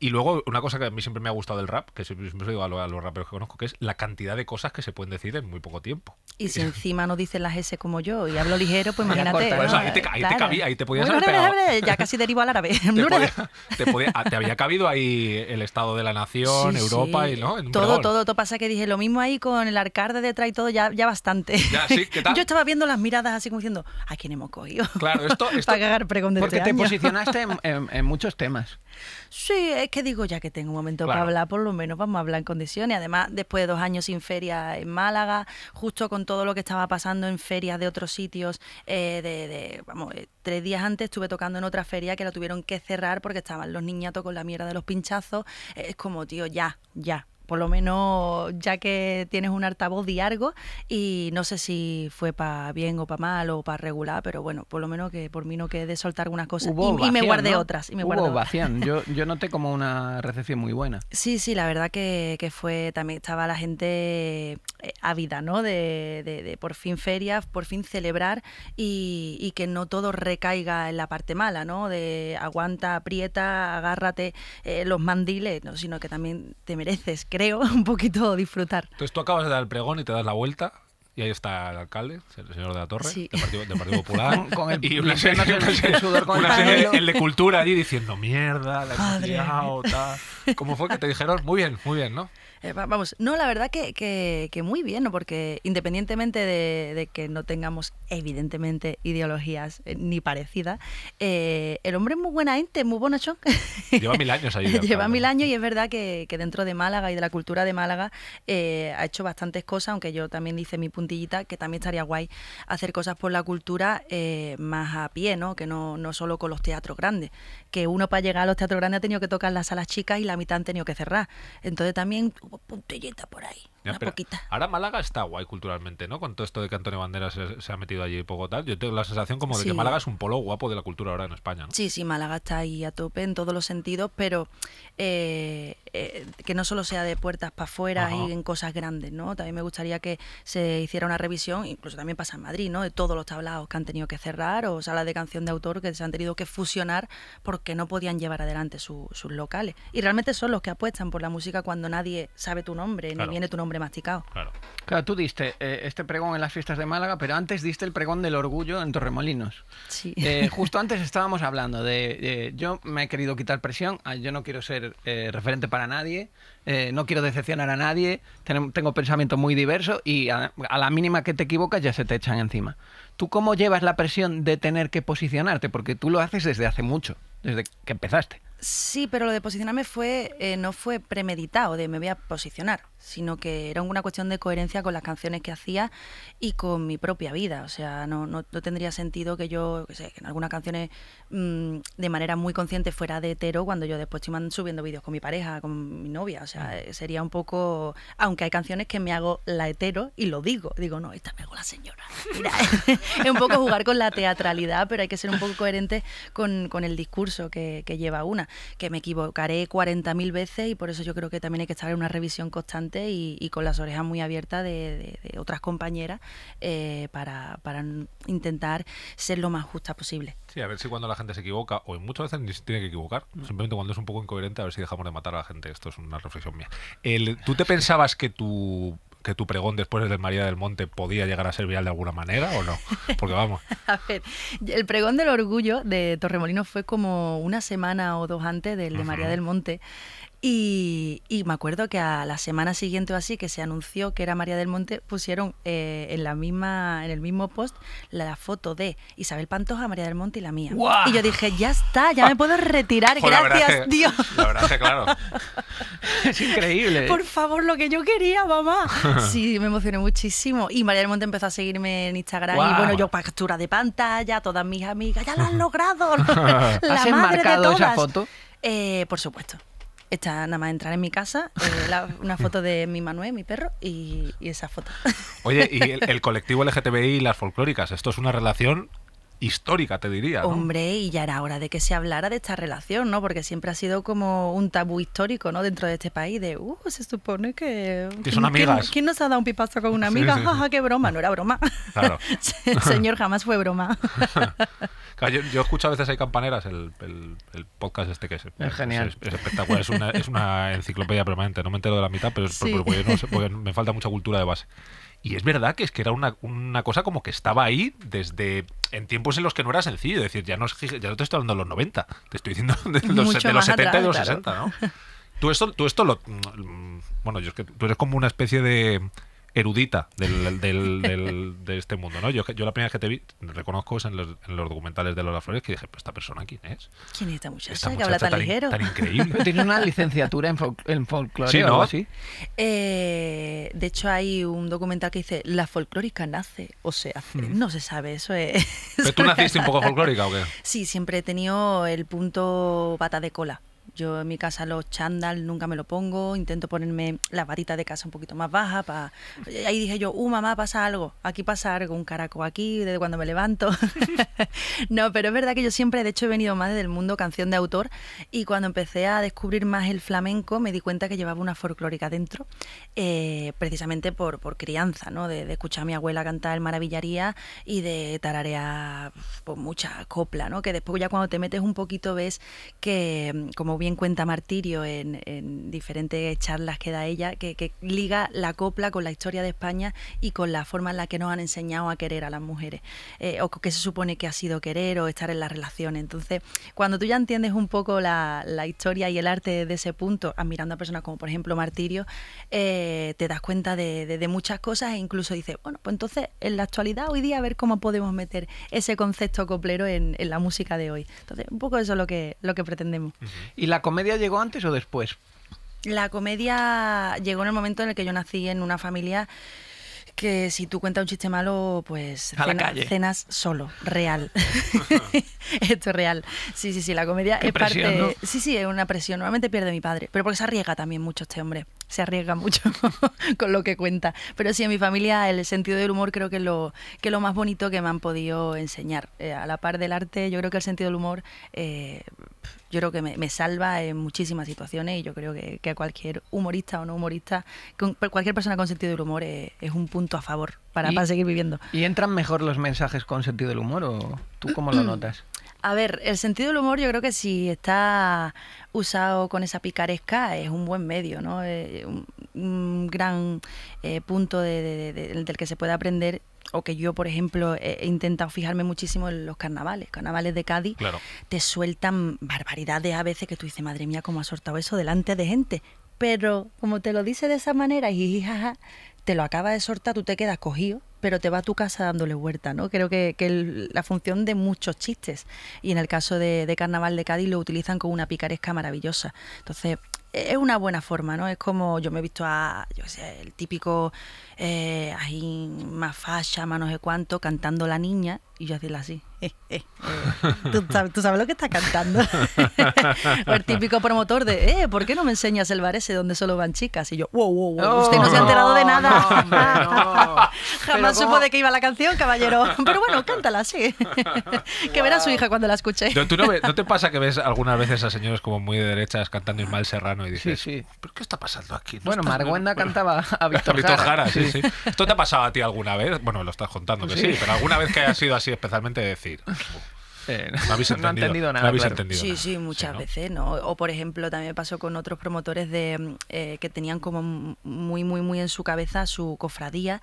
Y luego, una cosa que a mí siempre me ha gustado del rap, que siempre digo a los, raperos que conozco, que es la cantidad de cosas que se pueden decir en muy poco tiempo. Y si encima no dicen las S como yo y hablo ligero, pues imagínate. ahí, te, ahí te, cabía, ahí te podías haber pegado. Ya casi derivo al árabe. te, ah, te, había cabido ahí el estado de la nación, Europa y no. todo, todo, todo, pasa que dije lo mismo ahí con el arcade detrás y todo, ya, ya bastante. Yo estaba viendo las miradas así como diciendo, ¿a quién hemos cogido? Claro, esto. esto Para cagar pregón Porque este te posicionaste en muchos temas. Sí, es que digo, ya que tengo un momento para hablar, por lo menos vamos a hablar en condiciones. Además, después de dos años sin feria en Málaga, justo con todo lo que estaba pasando en ferias de otros sitios, eh, de, vamos, eh, tres días antes estuve tocando en otra feria que la tuvieron que cerrar porque estaban los niñatos con la mierda de los pinchazos. Es como, tío, ya, ya, por lo menos ya que tienes un altavoz de y no sé si fue para bien o para mal o para regular, pero bueno, por lo menos que por mí no quede soltar algunas cosas y, me guardé otras. Y me guardé Yo, noté como una recepción muy buena. Sí, sí, la verdad que, fue, también estaba la gente eh, ávida, ¿no? De, de, por fin ferias, por fin celebrar y, que no todo recaiga en la parte mala, ¿no? De aguanta, aprieta, agárrate eh, los mandiles, ¿no? sino que también te mereces que creo, un poquito disfrutar. Entonces tú acabas de dar el pregón y te das la vuelta y ahí está el alcalde, el señor de la Torre, del, partido, Popular. y una el, de cultura allí diciendo, mierda, la tal. ¿Cómo fue que te dijeron? Muy bien, muy bien, ¿no? Eh, vamos, no, la verdad que, muy bien, ¿no? porque independientemente de, que no tengamos evidentemente ideologías eh, ni parecidas, eh, el hombre es muy buena gente, muy bonachón. Lleva mil años ahí. Lleva mil años y es verdad que, que, dentro de Málaga y de la cultura de Málaga ha hecho bastantes cosas, aunque yo también hice mi punto que también estaría guay hacer cosas por la cultura eh, más a pie, ¿no? Que no, no solo con los teatros grandes. Que uno para llegar a los teatros grandes ha tenido que tocar las salas chicas y la mitad han tenido que cerrar. Entonces también hubo puntillitas por ahí. Ahora Málaga está guay culturalmente, ¿no? Con todo esto de que Antonio Banderas se, ha metido allí y poco tal. Yo tengo la sensación como de que Málaga es un polo guapo de la cultura ahora en España, ¿no? Sí, sí, Málaga está ahí a tope en todos los sentidos, pero eh, eh, que no solo sea de puertas para afuera y en cosas grandes, ¿no? También me gustaría que se hiciera una revisión, incluso también pasa en Madrid, ¿no? De todos los tablados que han tenido que cerrar o salas de canción de autor que se han tenido que fusionar porque no podían llevar adelante sus locales. Y realmente son los que apuestan por la música cuando nadie sabe tu nombre, ni viene tu nombre Claro. Claro, tú diste eh, este pregón en las fiestas de Málaga, pero antes diste el pregón del orgullo en Torremolinos. Sí. Eh, justo antes estábamos hablando de, eh, yo me he querido quitar presión, ah, yo no quiero ser referente para nadie, no quiero decepcionar a nadie, tengo pensamiento muy diverso y a, a, la mínima que te equivocas ya se te echan encima. ¿Tú cómo llevas la presión de tener que posicionarte? Porque tú lo haces desde hace mucho, desde que empezaste. Sí, pero lo de posicionarme fue eh, no fue premeditado de me voy a posicionar, sino que era una cuestión de coherencia con las canciones que hacía y con mi propia vida. O sea, no, tendría sentido que yo, que, sé, en algunas canciones mm, de manera muy consciente fuera de hetero cuando yo después estoy subiendo vídeos con mi pareja, con mi novia. O sea, mm. eh, sería un poco... Aunque hay canciones que me hago la hetero y lo digo. Digo, no, esta me hago la señora. Mira, es un poco jugar con la teatralidad, pero hay que ser un poco coherente con, el discurso que lleva una que me equivocaré 40.000 veces y por eso yo creo que también hay que estar en una revisión constante y, con las orejas muy abiertas de, otras compañeras eh, para, intentar ser lo más justa posible. Sí, a ver si cuando la gente se equivoca, o muchas veces ni se tiene que equivocar, mm. simplemente cuando es un poco incoherente, a ver si dejamos de matar a la gente. Esto es una reflexión mía. ¿Tú te pensabas que tu tu pregón después del María del Monte podía llegar a ser viral de alguna manera o no? Porque vamos. a ver, el pregón del orgullo de Torremolinos fue como una semana o dos antes del de María del Monte y, me acuerdo que a la semana siguiente o así que se anunció que era María del Monte, pusieron eh, en la misma, en el mismo post la, foto de Isabel Pantoja, María del Monte y la mía. Y yo dije, ya está, ya me puedo retirar, gracias, Dios. La verdad es que claro. es increíble. ¿eh? Por favor, lo que yo quería, mamá. Sí, me emocioné muchísimo. Y María del Monte empezó a seguirme en Instagram y bueno, yo captura de pantalla, todas mis amigas, ya lo han logrado. la ¿Has madre esa foto? Eh, por supuesto está nada más entrar en mi casa, eh, una foto de mi Manuel, mi perro, y, esa foto. Oye, y el, el colectivo LGTBI y las folclóricas, esto es una relación histórica, te diría. Hombre, y ya era hora de que se hablara de esta relación, ¿no? Porque siempre ha sido como un tabú histórico, ¿no? Dentro de este país, de, uh, se supone que... son ¿Quién, nos ha dado un pipazo con una amiga? qué broma, no era broma. Claro. Señor, jamás fue broma. yo, escucho a veces hay campaneras el, podcast este que es, es genial. Es, espectacular, es una, enciclopedia permanente, no me entero de la mitad, pero porque me falta mucha cultura de base. Y es verdad que es que era una, una cosa como que estaba ahí desde en tiempos en los que no era sencillo. Es decir, ya no, ya no te estoy hablando de los 90, te estoy diciendo de los, 70 y los 60, ¿no? Tú esto, tú esto lo... Mm, mm, bueno, yo es que tú eres como una especie de erudita del, del, del, de este mundo, ¿no? Yo, yo la primera vez que te vi, reconozco, es en los, documentales de Lola Flores, que dije, pues esta persona, ¿quién es? ¿Quién es esta muchacha, que habla tan, ligero? tan increíble. Tiene una licenciatura en, fol en folclore sí, ¿no? o algo así. Eh, de hecho, hay un documental que dice, la folclórica nace o sea hmm. No se sabe, eso es... ¿Pero tú naciste un poco folclórica o qué? Sí, siempre he tenido el punto bata de cola. Yo en mi casa los chándal nunca me lo pongo, intento ponerme las varitas de casa un poquito más baja para eh, Ahí dije yo, uh, mamá, pasa algo, aquí pasa algo, un caraco aquí, desde cuando me levanto. no, pero es verdad que yo siempre, de hecho, he venido más del mundo canción de autor y cuando empecé a descubrir más el flamenco me di cuenta que llevaba una folclórica dentro, eh, precisamente por, crianza, ¿no? De, escuchar a mi abuela cantar el Maravillaría y de tararear pues, mucha copla, ¿no? Que después ya cuando te metes un poquito ves que, mm, como bien en cuenta Martirio en, diferentes charlas que da ella, que, liga la copla con la historia de España y con la forma en la que nos han enseñado a querer a las mujeres, eh, o que se supone que ha sido querer o estar en la relación. Entonces, cuando tú ya entiendes un poco la, historia y el arte de ese punto, admirando a personas como por ejemplo Martirio, eh, te das cuenta de, muchas cosas e incluso dices, bueno, pues entonces en la actualidad, hoy día, a ver cómo podemos meter ese concepto coplero en, la música de hoy. Entonces, un poco eso es lo que, lo que pretendemos. Y la ¿La comedia llegó antes o después? La comedia llegó en el momento en el que yo nací en una familia que si tú cuentas un chiste malo, pues a cenas solo, real. Esto es real. Sí, sí, sí, la comedia es parte... Sí, sí, es una presión. Normalmente pierde mi padre, pero porque se arriesga también mucho este hombre. Se arriesga mucho con lo que cuenta. Pero sí, en mi familia el sentido del humor creo que es lo, que lo más bonito que me han podido enseñar. Eh, a la par del arte, yo creo que el sentido del humor eh, yo creo que me, salva en muchísimas situaciones y yo creo que, que cualquier humorista o no humorista, con, cualquier persona con sentido del humor es, un punto a favor para, seguir viviendo. ¿Y entran mejor los mensajes con sentido del humor o tú cómo lo notas? A ver, el sentido del humor yo creo que si está usado con esa picaresca es un buen medio, ¿no? Eh, un, gran eh, punto del que se puede aprender o que yo, por ejemplo, he, intentado fijarme muchísimo en los carnavales, carnavales de Cádiz, te sueltan barbaridades a veces que tú dices, madre mía, cómo has sortado eso delante de gente. Pero como te lo dice de esa manera, y te lo acaba de soltar, tú te quedas cogido pero te va a tu casa dándole vuelta, ¿no? Creo que, la función de muchos chistes, y en el caso de, de, Carnaval de Cádiz lo utilizan con una picaresca maravillosa. Entonces, es una buena forma, ¿no? Es como yo me he visto a, yo sé, el típico eh, ahí más facha, más no sé cuánto, cantando la niña y yo hacía así. ¿Tú, sabes, lo que está cantando? o el típico promotor de, eh, ¿por qué no me enseñas el bar ese donde solo van chicas? Y yo, wow, wow, wow usted no, se ha oh, enterado de nada. Jamás supo de que iba la canción, caballero. Pero bueno, cántala, sí. que verá su hija cuando la escuche. no, te pasa que ves algunas veces a señores como muy de derechas cantando mal Serrano y dices, sí, sí. ¿pero qué está pasando aquí? bueno, Marguenda cantaba a Víctor, Jara. sí, sí. ¿Esto te ha pasado a ti alguna vez? Bueno, lo estás contando que sí, pero alguna vez que haya sido así especialmente decir. Eh, no, habéis entendido nada. sí, sí, muchas veces, ¿no? O por ejemplo, también pasó con otros promotores de mm, eh, que tenían como muy, muy, muy en su cabeza su cofradía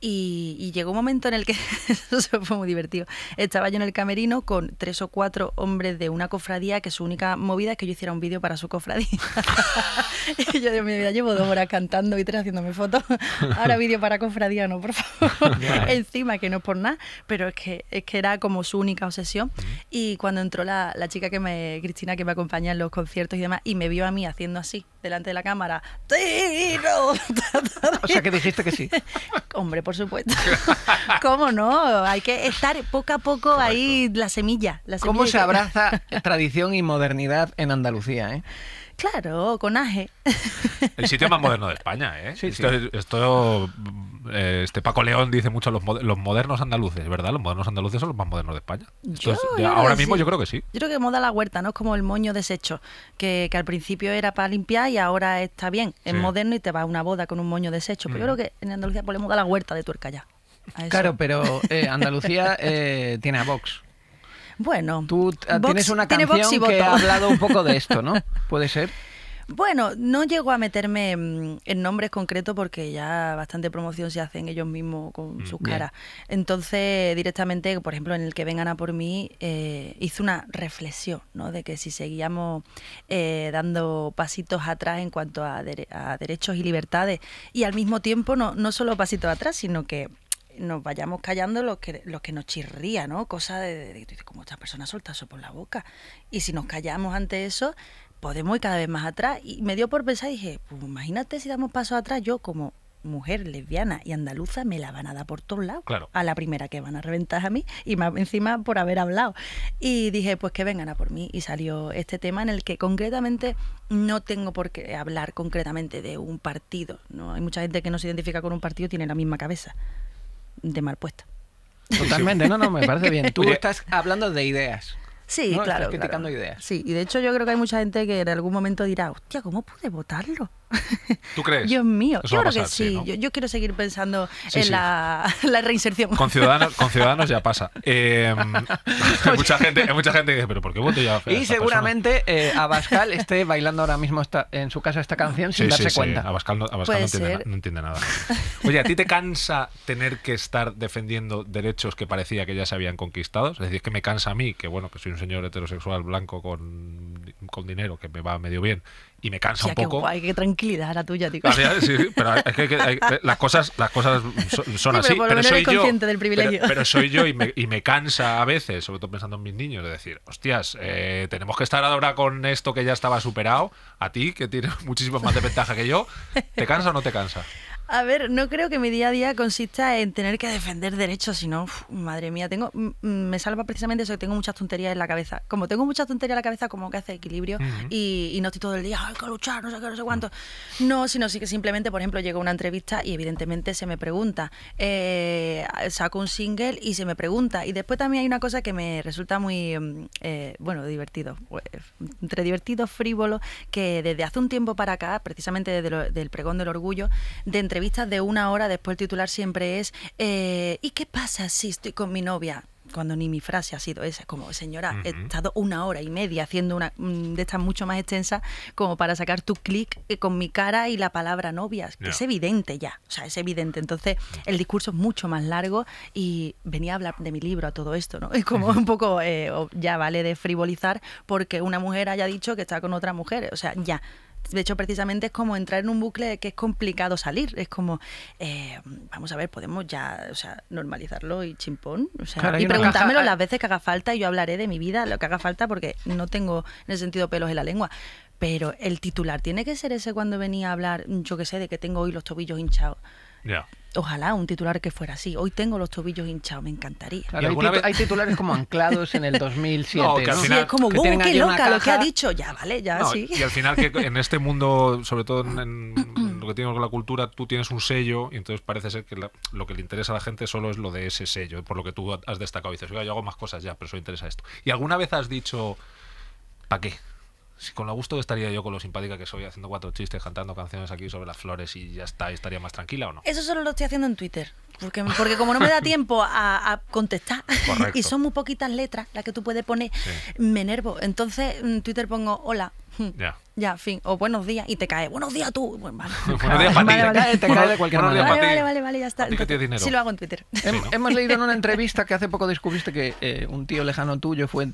y, llegó un momento en el que, eso fue muy divertido, estaba yo en el camerino con tres o cuatro hombres de una cofradía que su única movida es que yo hiciera un vídeo para su cofradía. y yo, de mi vida, llevo dos horas cantando y tres haciéndome fotos. Ahora vídeo para cofradía, no, por favor. Encima, que no es por nada, pero es que, es que era como su única obsesión. Y cuando entró la, chica que me, Cristina, que me acompaña en los conciertos y demás, y me vio a mí haciendo así, delante de la cámara, o sea que dijiste que sí. Hombre, por supuesto. ¿Cómo no? Hay que estar poco a poco ahí la semilla, la ¿Cómo se abraza tradición y modernidad en Andalucía? ¿eh? Claro, con El sitio más moderno de España, ¿eh? Sí, esto, eh, este Paco León dice mucho los, los, modernos andaluces, ¿verdad? Los modernos andaluces son los más modernos de España. Yo, ahora mismo yo creo que sí. Yo creo que moda la huerta, ¿no? Es como el moño deshecho, que, al principio era para limpiar y ahora está bien. Es moderno y te va a una boda con un moño deshecho. Pero yo mm. creo que en Andalucía ponemos moda la huerta de tuerca ya. Claro, pero eh, Andalucía eh, tiene a Vox. Bueno, tú ah, tienes una canción que ha hablado un poco de esto, ¿no? Puede ser. Bueno, no llego a meterme mm, en nombres concretos porque ya bastante promoción se hacen ellos mismos con mm, sus caras. Entonces, directamente, por ejemplo, en el que vengan a por mí, hizo eh, hice una reflexión, ¿no? De que si seguíamos eh, dando pasitos atrás en cuanto a, derechos y libertades, y al mismo tiempo no, no solo pasitos atrás, sino que nos vayamos callando los que, los que nos chirría, ¿no? Cosa de, como esta persona suelta eso por la boca. Y si nos callamos ante eso, podemos ir cada vez más atrás. Y me dio por pensar, y dije, pues imagínate si damos paso atrás, yo como mujer lesbiana y andaluza me la van a dar por todos lados. Claro. A la primera que van a reventar a mí y encima por haber hablado. Y dije, pues que vengan a por mí. Y salió este tema en el que concretamente no tengo por qué hablar concretamente de un partido. ¿no? Hay mucha gente que no se identifica con un partido, tiene la misma cabeza de mal puesta. Totalmente, no, no, me parece bien. Tú estás hablando de ideas. Sí, claro. criticando ideas. Sí, y de hecho yo creo que hay mucha gente que en algún momento dirá, hostia, ¿cómo pude votarlo? ¿Tú crees? Dios mío, claro yo que sí. yo, quiero seguir pensando en La, reinserción. Con ciudadanos, con ciudadanos ya pasa. Em, hay, mucha gente, mucha gente que dice, ¿pero por qué voto ya? Y seguramente eh, Abascal esté bailando ahora mismo esta, en su casa esta canción sin darse cuenta. Abascal, no, Abascal no, entiende, nada. Oye, ¿a ti te cansa tener que estar defendiendo derechos que parecía que ya se habían conquistado? Es decir, que me cansa a mí, que bueno, que soy un señor heterosexual blanco con, con dinero, que me va medio bien y me cansa un poco. Qué, tranquilidad la tuya, tío. que, las cosas, las cosas son, así. Pero, soy yo. Pero, soy yo y me, y me, cansa a veces, sobre todo pensando en mis niños, de decir, hostias, eh, tenemos que estar ahora con esto que ya estaba superado. A ti, que tienes muchísimo más de ventaja que yo, ¿te cansa o no te cansa? A ver, no creo que mi día a día consista en tener que defender derechos, sino, madre mía, tengo, me salva precisamente eso que tengo muchas tonterías en la cabeza. Como tengo muchas tonterías en la cabeza, como que hace equilibrio y, no estoy todo el día, hay que luchar, no sé qué, no sé cuánto. No, sino sí que simplemente, por ejemplo, llego a una entrevista y evidentemente se me pregunta, eh, saco un single y se me pregunta. Y después también hay una cosa que me resulta muy, mm, eh, bueno, divertido, pues, entre divertido, frívolo, que desde hace un tiempo para acá, precisamente desde el pregón del orgullo, de entre entrevistas de una hora, después el titular siempre es eh, ¿y qué pasa si estoy con mi novia? cuando ni mi frase ha sido esa, como señora, he estado una hora y media haciendo una mm, de estas mucho más extensa como para sacar tu clic eh, con mi cara y la palabra novias, es evidente ya, o sea, es evidente. Entonces, el discurso es mucho más largo y venía a hablar de mi libro a todo esto, ¿no? Es como un poco, eh, ya vale de frivolizar porque una mujer haya dicho que está con otra mujer, o sea, ya de hecho, precisamente es como entrar en un bucle que es complicado salir. Es como, eh, vamos a ver, podemos ya normalizarlo y chimpón. O y preguntármelo las eh. veces que haga falta y yo hablaré de mi vida, lo que haga falta, porque no tengo en el sentido pelos en la lengua. Pero el titular tiene que ser ese cuando venía a hablar, yo que sé, de que tengo hoy los tobillos hinchados. Ya. Ojalá un titular que fuera así. Hoy tengo los tobillos hinchados, me encantaría. hay, titulares como anclados en el 2007. sí, es como, que qué loca lo que ha dicho. Ya, vale, ya, sí. Y al final que en este mundo, sobre todo en, lo que tiene con la cultura, tú tienes un sello y entonces parece ser que lo que le interesa a la gente solo es lo de ese sello, por lo que tú has destacado. Y dices, Oiga, yo hago más cosas ya, pero solo interesa esto. ¿Y alguna vez has dicho, ¿para qué? Si con lo gusto estaría yo con lo simpática que soy haciendo cuatro chistes, cantando canciones aquí sobre las flores y ya está, estaría más tranquila o no. Eso solo lo estoy haciendo en Twitter. Porque, porque como no me da tiempo a, contestar y son muy poquitas letras las que tú puedes poner, me enervo. Entonces en Twitter pongo hola, Hmm. Ya. Ya, fin. O buenos días y te cae. Buenos días tú. Bueno, vale. Vale, vale, te cae de cualquier manera. Vale, vale, vale, ya está. lo hago en Twitter. hemos leído en una entrevista que hace poco descubriste que eh, un tío lejano tuyo fue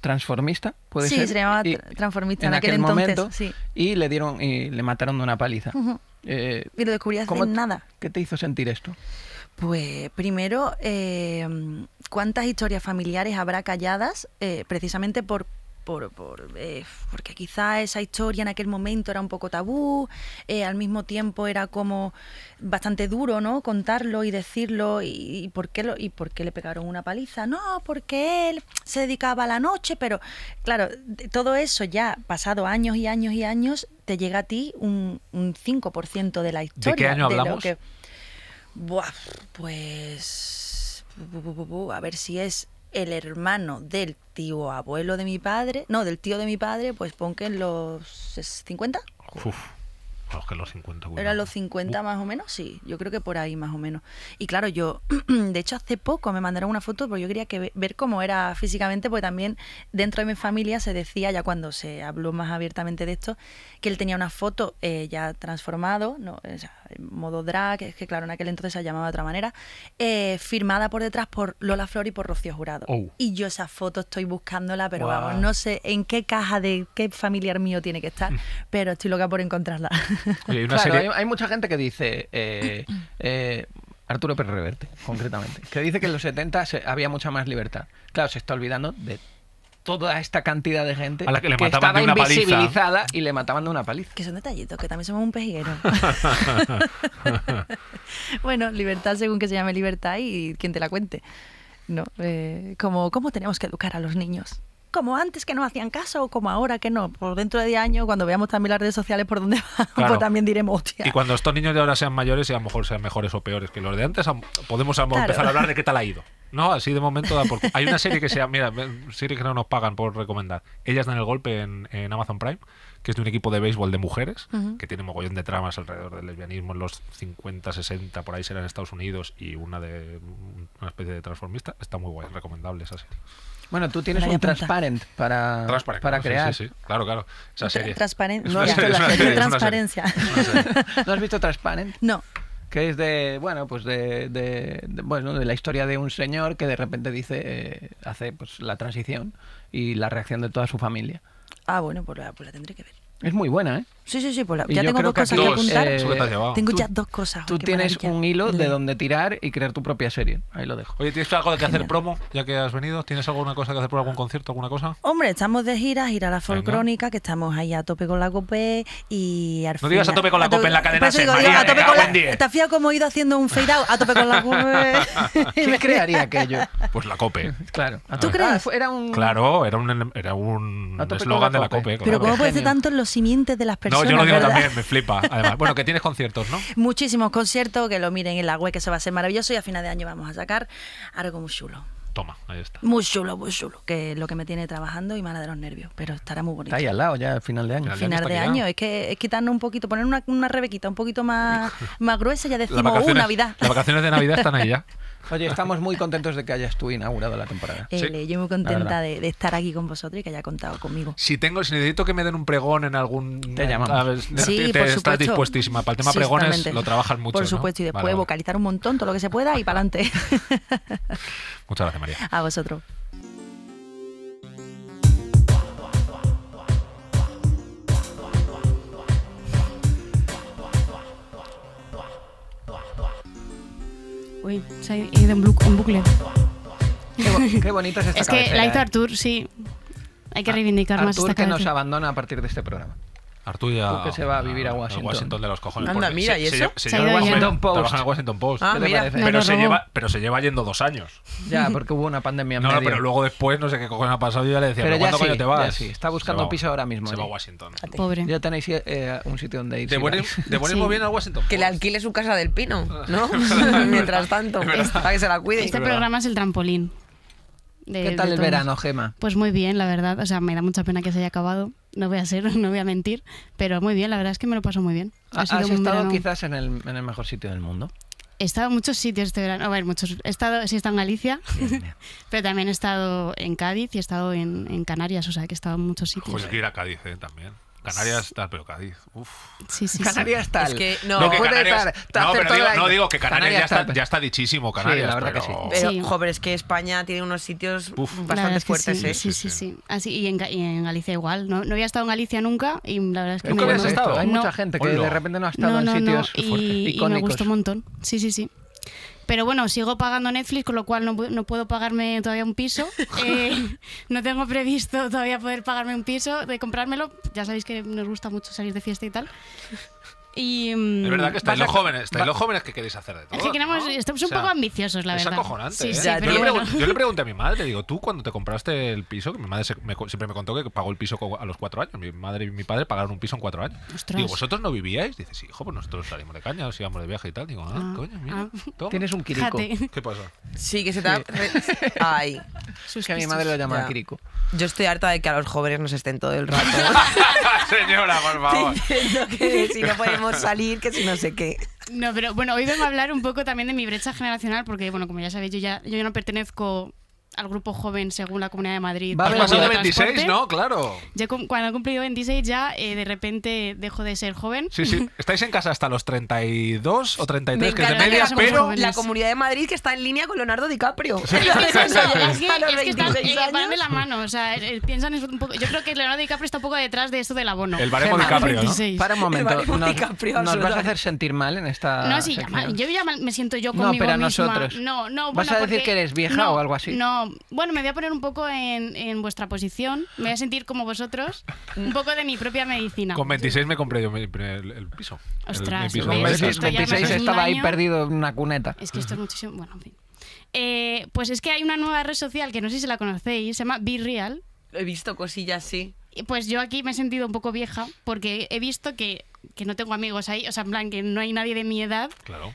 transformista, ¿puede sí, se llamaba transformista en, aquel, Momento, Y le dieron y le mataron de una paliza. Eh, y lo descubrí hace nada. ¿Qué te hizo sentir esto? Pues primero, eh, ¿cuántas historias familiares habrá calladas precisamente por por, eh, porque quizá esa historia en aquel momento era un poco tabú, eh, al mismo tiempo era como bastante duro, ¿no? Contarlo y decirlo y, por qué y por qué le pegaron una paliza. No, porque él se dedicaba a la noche, pero claro, todo eso ya pasado años y años y años te llega a ti un, 5% de la historia. ¿De qué año hablamos? pues a ver si es el hermano del tío abuelo de mi padre, no, del tío de mi padre, pues pon que en los 50. Ah, que los 50. Era los 50 más o menos, sí. Yo creo que por ahí más o menos. Y claro, yo, de hecho, hace poco me mandaron una foto porque yo quería que ver cómo era físicamente, porque también dentro de mi familia se decía, ya cuando se habló más abiertamente de esto, que él tenía una foto eh, ya transformado, no, en modo drag, es que claro, en aquel entonces se llamaba de otra manera, eh, firmada por detrás por Lola Flor y por Rocío Jurado. Oh. Y yo esa foto estoy buscándola, pero vamos, no sé en qué caja de qué familiar mío tiene que estar, pero estoy loca por encontrarla. hay, mucha gente que dice, eh, eh, Arturo Pérez Reverte, concretamente, que dice que en los 70 había mucha más libertad. Claro, se está olvidando de toda esta cantidad de gente que, le estaba invisibilizada y le mataban de una paliza. Que son detallitos, que también somos un pejiguero. bueno, libertad según que se llame libertad y quien te la cuente. ¿no? Eh, como cómo tenemos que educar a los niños como antes que no hacían caso o como ahora que no. Por dentro de 10 años, cuando veamos también las redes sociales por donde van, pues también diremos, Y cuando estos niños de ahora sean mayores y a lo mejor sean mejores o peores que los de antes, podemos empezar a hablar de qué tal ha ido. No, así de momento da por... Hay una serie que sea mira, que no nos pagan por recomendar. Ellas dan el golpe en, Amazon Prime, que es de un equipo de béisbol de mujeres, que tiene mogollón de tramas alrededor del lesbianismo en los 50, 60, por ahí será en Estados Unidos, y una de una especie de transformista. Está muy guay, recomendable esa serie. Bueno, tú tienes un transparent para, para crear. Sí, sí, claro, claro. Esa serie. No, has visto transparencia. ¿No has visto Transparent? No que es de bueno pues de, bueno de la historia de un señor que de repente dice eh, hace pues la transición y la reacción de toda su familia ah bueno pues la pues tendré que ver es muy buena eh Sí, sí, sí, pues ya tengo dos cosas que, apuntar. Eh, tengo tú, ya dos cosas. Tú tienes un hilo de donde tirar y crear tu propia serie. Ahí lo dejo. Oye, ¿tienes algo de que hacer promo ya que has venido? ¿Tienes alguna cosa que hacer por algún concierto, alguna cosa? Hombre, estamos de gira, gira la folcrónica, que estamos ahí a tope con la COPE y No digas a tope con la COPE en la cadena de digo, a la, Te has fijado he ido haciendo un fade out a tope con la COPE. ¿Qué crearía aquello? Pues la COPE. Claro. ¿Tú crees? Ah, era un... Claro, era un eslogan de la COPE. Pero ¿cómo puede ser tanto en los simientes de las personas? No, yo lo digo también, me flipa. bueno, que tienes conciertos, ¿no? Muchísimos conciertos, que lo miren en la web, que se va a ser maravilloso y a final de año vamos a sacar algo muy chulo toma, ahí está. Muy chulo, muy chulo, que es lo que me tiene trabajando y mala de los nervios, pero estará muy bonito. Está ahí al lado ya al final de año. Final, final de año, es que es quitarnos un poquito, poner una, rebequita un poquito más, más gruesa, ya decimos, uh, Navidad. Las vacaciones de Navidad están ahí ya. Oye, estamos muy contentos de que hayas tú inaugurado la temporada. Eh, sí. yo muy contenta de, estar aquí con vosotros y que haya contado conmigo. Si tengo, si necesito que me den un pregón en algún... Te llamamos. Sí, estás dispuestísima. Para el tema pregones lo trabajas mucho, Por supuesto, y después vocalizar un montón, todo lo que se pueda y para adelante. Muchas gracias, María. A vosotros. Uy, se ha ido en, bucle. Qué, bo qué bonita es esta Es que la hizo ¿eh? sí. Hay que reivindicar más esta que nos abandona a partir de este programa. Arturo que se va a vivir a Washington. Washington de los cojones. Anda, mira, ¿y eso? Se, Washington Post. en Washington Post. Ah, pero, se lleva, pero se lleva yendo dos años. Ya, porque hubo una pandemia en No, pero luego después, no sé qué cojones ha pasado, yo ya le decía, pero, ¿cuándo coño te vas? Sí. Está buscando piso ahora mismo. Se va a Washington. Pobre. Ya tenéis eh, eh, un sitio donde ir. Te ponemos bien a Washington Que le alquile su casa del pino, ¿no? Mientras tanto, para que se la cuide. Este programa es el trampolín. ¿Qué tal el verano, Gema? Pues muy bien, la verdad. O sea, me da mucha pena que se haya acabado no voy a ser, no voy a mentir, pero muy bien, la verdad es que me lo paso muy bien. ¿Has estado quizás en el, mejor sitio del mundo? He estado en muchos sitios este verano. A muchos. He estado, sí, he estado en Galicia, pero también he estado en Cádiz y he estado en, Canarias, o sea que he estado en muchos sitios. Pues ir a Cádiz eh, también. Canarias tal, pero Cádiz. Uf. Sí, sí, Canarias tal. que no, no, no, pero digo, no, digo, que Canarias, ya, está, ya, está, dichísimo. Canarias, la verdad que sí. Pero, joder, es que España tiene unos sitios bastante fuertes, ¿eh? Sí, sí, sí. Así, ah, y, en, en Galicia igual. No, no había estado en Galicia nunca y la verdad es que. ¿Nunca me habías estado? Hay mucha gente que de repente no ha estado en sitios fuertes, y me gustó un montón. Sí, sí, sí. Pero bueno, sigo pagando Netflix, con lo cual no, no puedo pagarme todavía un piso. Eh, no tengo previsto todavía poder pagarme un piso, de comprármelo. Ya sabéis que nos gusta mucho salir de fiesta y tal. Y, es verdad que mm, estáis los jóvenes, estáis los jóvenes que queréis hacer de todo. Es que ¿eh? estamos un poco ambiciosos, la verdad. Es acojonante. ¿eh? yo, le pregunté, yo, le pregunté a mi madre, digo, tú cuando te compraste el piso, que mi madre siempre me contó que pagó el piso a los cuatro años. Mi madre y mi padre pagaron un piso en cuatro años. Y ¿vosotros no vivíais? dices, sí, hijo, pues nosotros salimos de caña, nos íbamos de viaje y tal. Digo, ah, ah coño, mira. Ah. Tienes un quirico. ¿Qué pasa? Sí, que se te Ay. que a mi madre lo llama quirico. Yo estoy harta de que a los jóvenes nos estén todo el rato. Señora, por favor. si no podemos salir, que si no sé qué. No, pero bueno, hoy vamos a hablar un poco también de mi brecha generacional, porque bueno, como ya sabéis, yo ya yo ya no pertenezco al grupo joven según la Comunidad de Madrid. Va a pues de 26, ¿no? Claro. Ya cuando he cumplido 26 ya eh, de repente dejo de ser joven. Sí, sí. Estáis en casa hasta los 32 o 33, que es de media, pero... La Comunidad de Madrid que está en línea con Leonardo DiCaprio. es que, están de eh, la mano. O sea, eh, piensan un poco... Yo creo que Leonardo DiCaprio está un poco detrás de esto del abono. El baremo de DiCaprio, ¿no? Para un momento. Nos, no nos vas a hacer sentir mal en esta... No, sí, ya yo ya me siento yo conmigo No, pero misma. nosotros. No, no, ¿Vas a decir que eres vieja o algo así? No, bueno, me voy a poner un poco en, vuestra posición, me voy a sentir como vosotros, un poco de mi propia medicina. Con 26 me compré yo el piso. Ostras, Con 26, estaba ahí perdido en una cuneta. Es que esto es muchísimo. Bueno, en fin. Eh, pues es que hay una nueva red social que no sé si la conocéis, se llama Be He visto cosillas, sí. Pues yo aquí me he sentido un poco vieja porque he visto que, que no tengo amigos ahí, o sea, en plan, que no hay nadie de mi edad,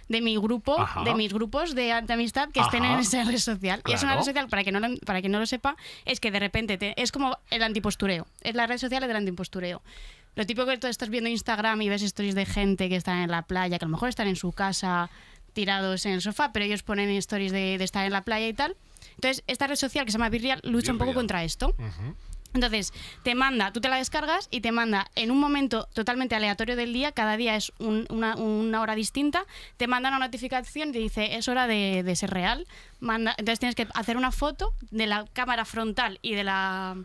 de mi grupo, de mis grupos de, de amistad que estén en esa red social. Y es una red social, para que no lo, para que no lo sepa, es que de repente es como el antipostureo, es la red social del antipostureo. Lo típico que tú estás viendo Instagram y ves stories de gente que están en la playa, que a lo mejor están en su casa tirados en el sofá, pero ellos ponen stories de, estar en la playa y tal. Entonces, esta red social que se llama Virreal lucha un poco contra esto. Entonces, te manda, tú te la descargas y te manda en un momento totalmente aleatorio del día, cada día es una, hora distinta, te manda una notificación y te dice, es hora de, ser real. entonces tienes que hacer una foto de la cámara frontal y de la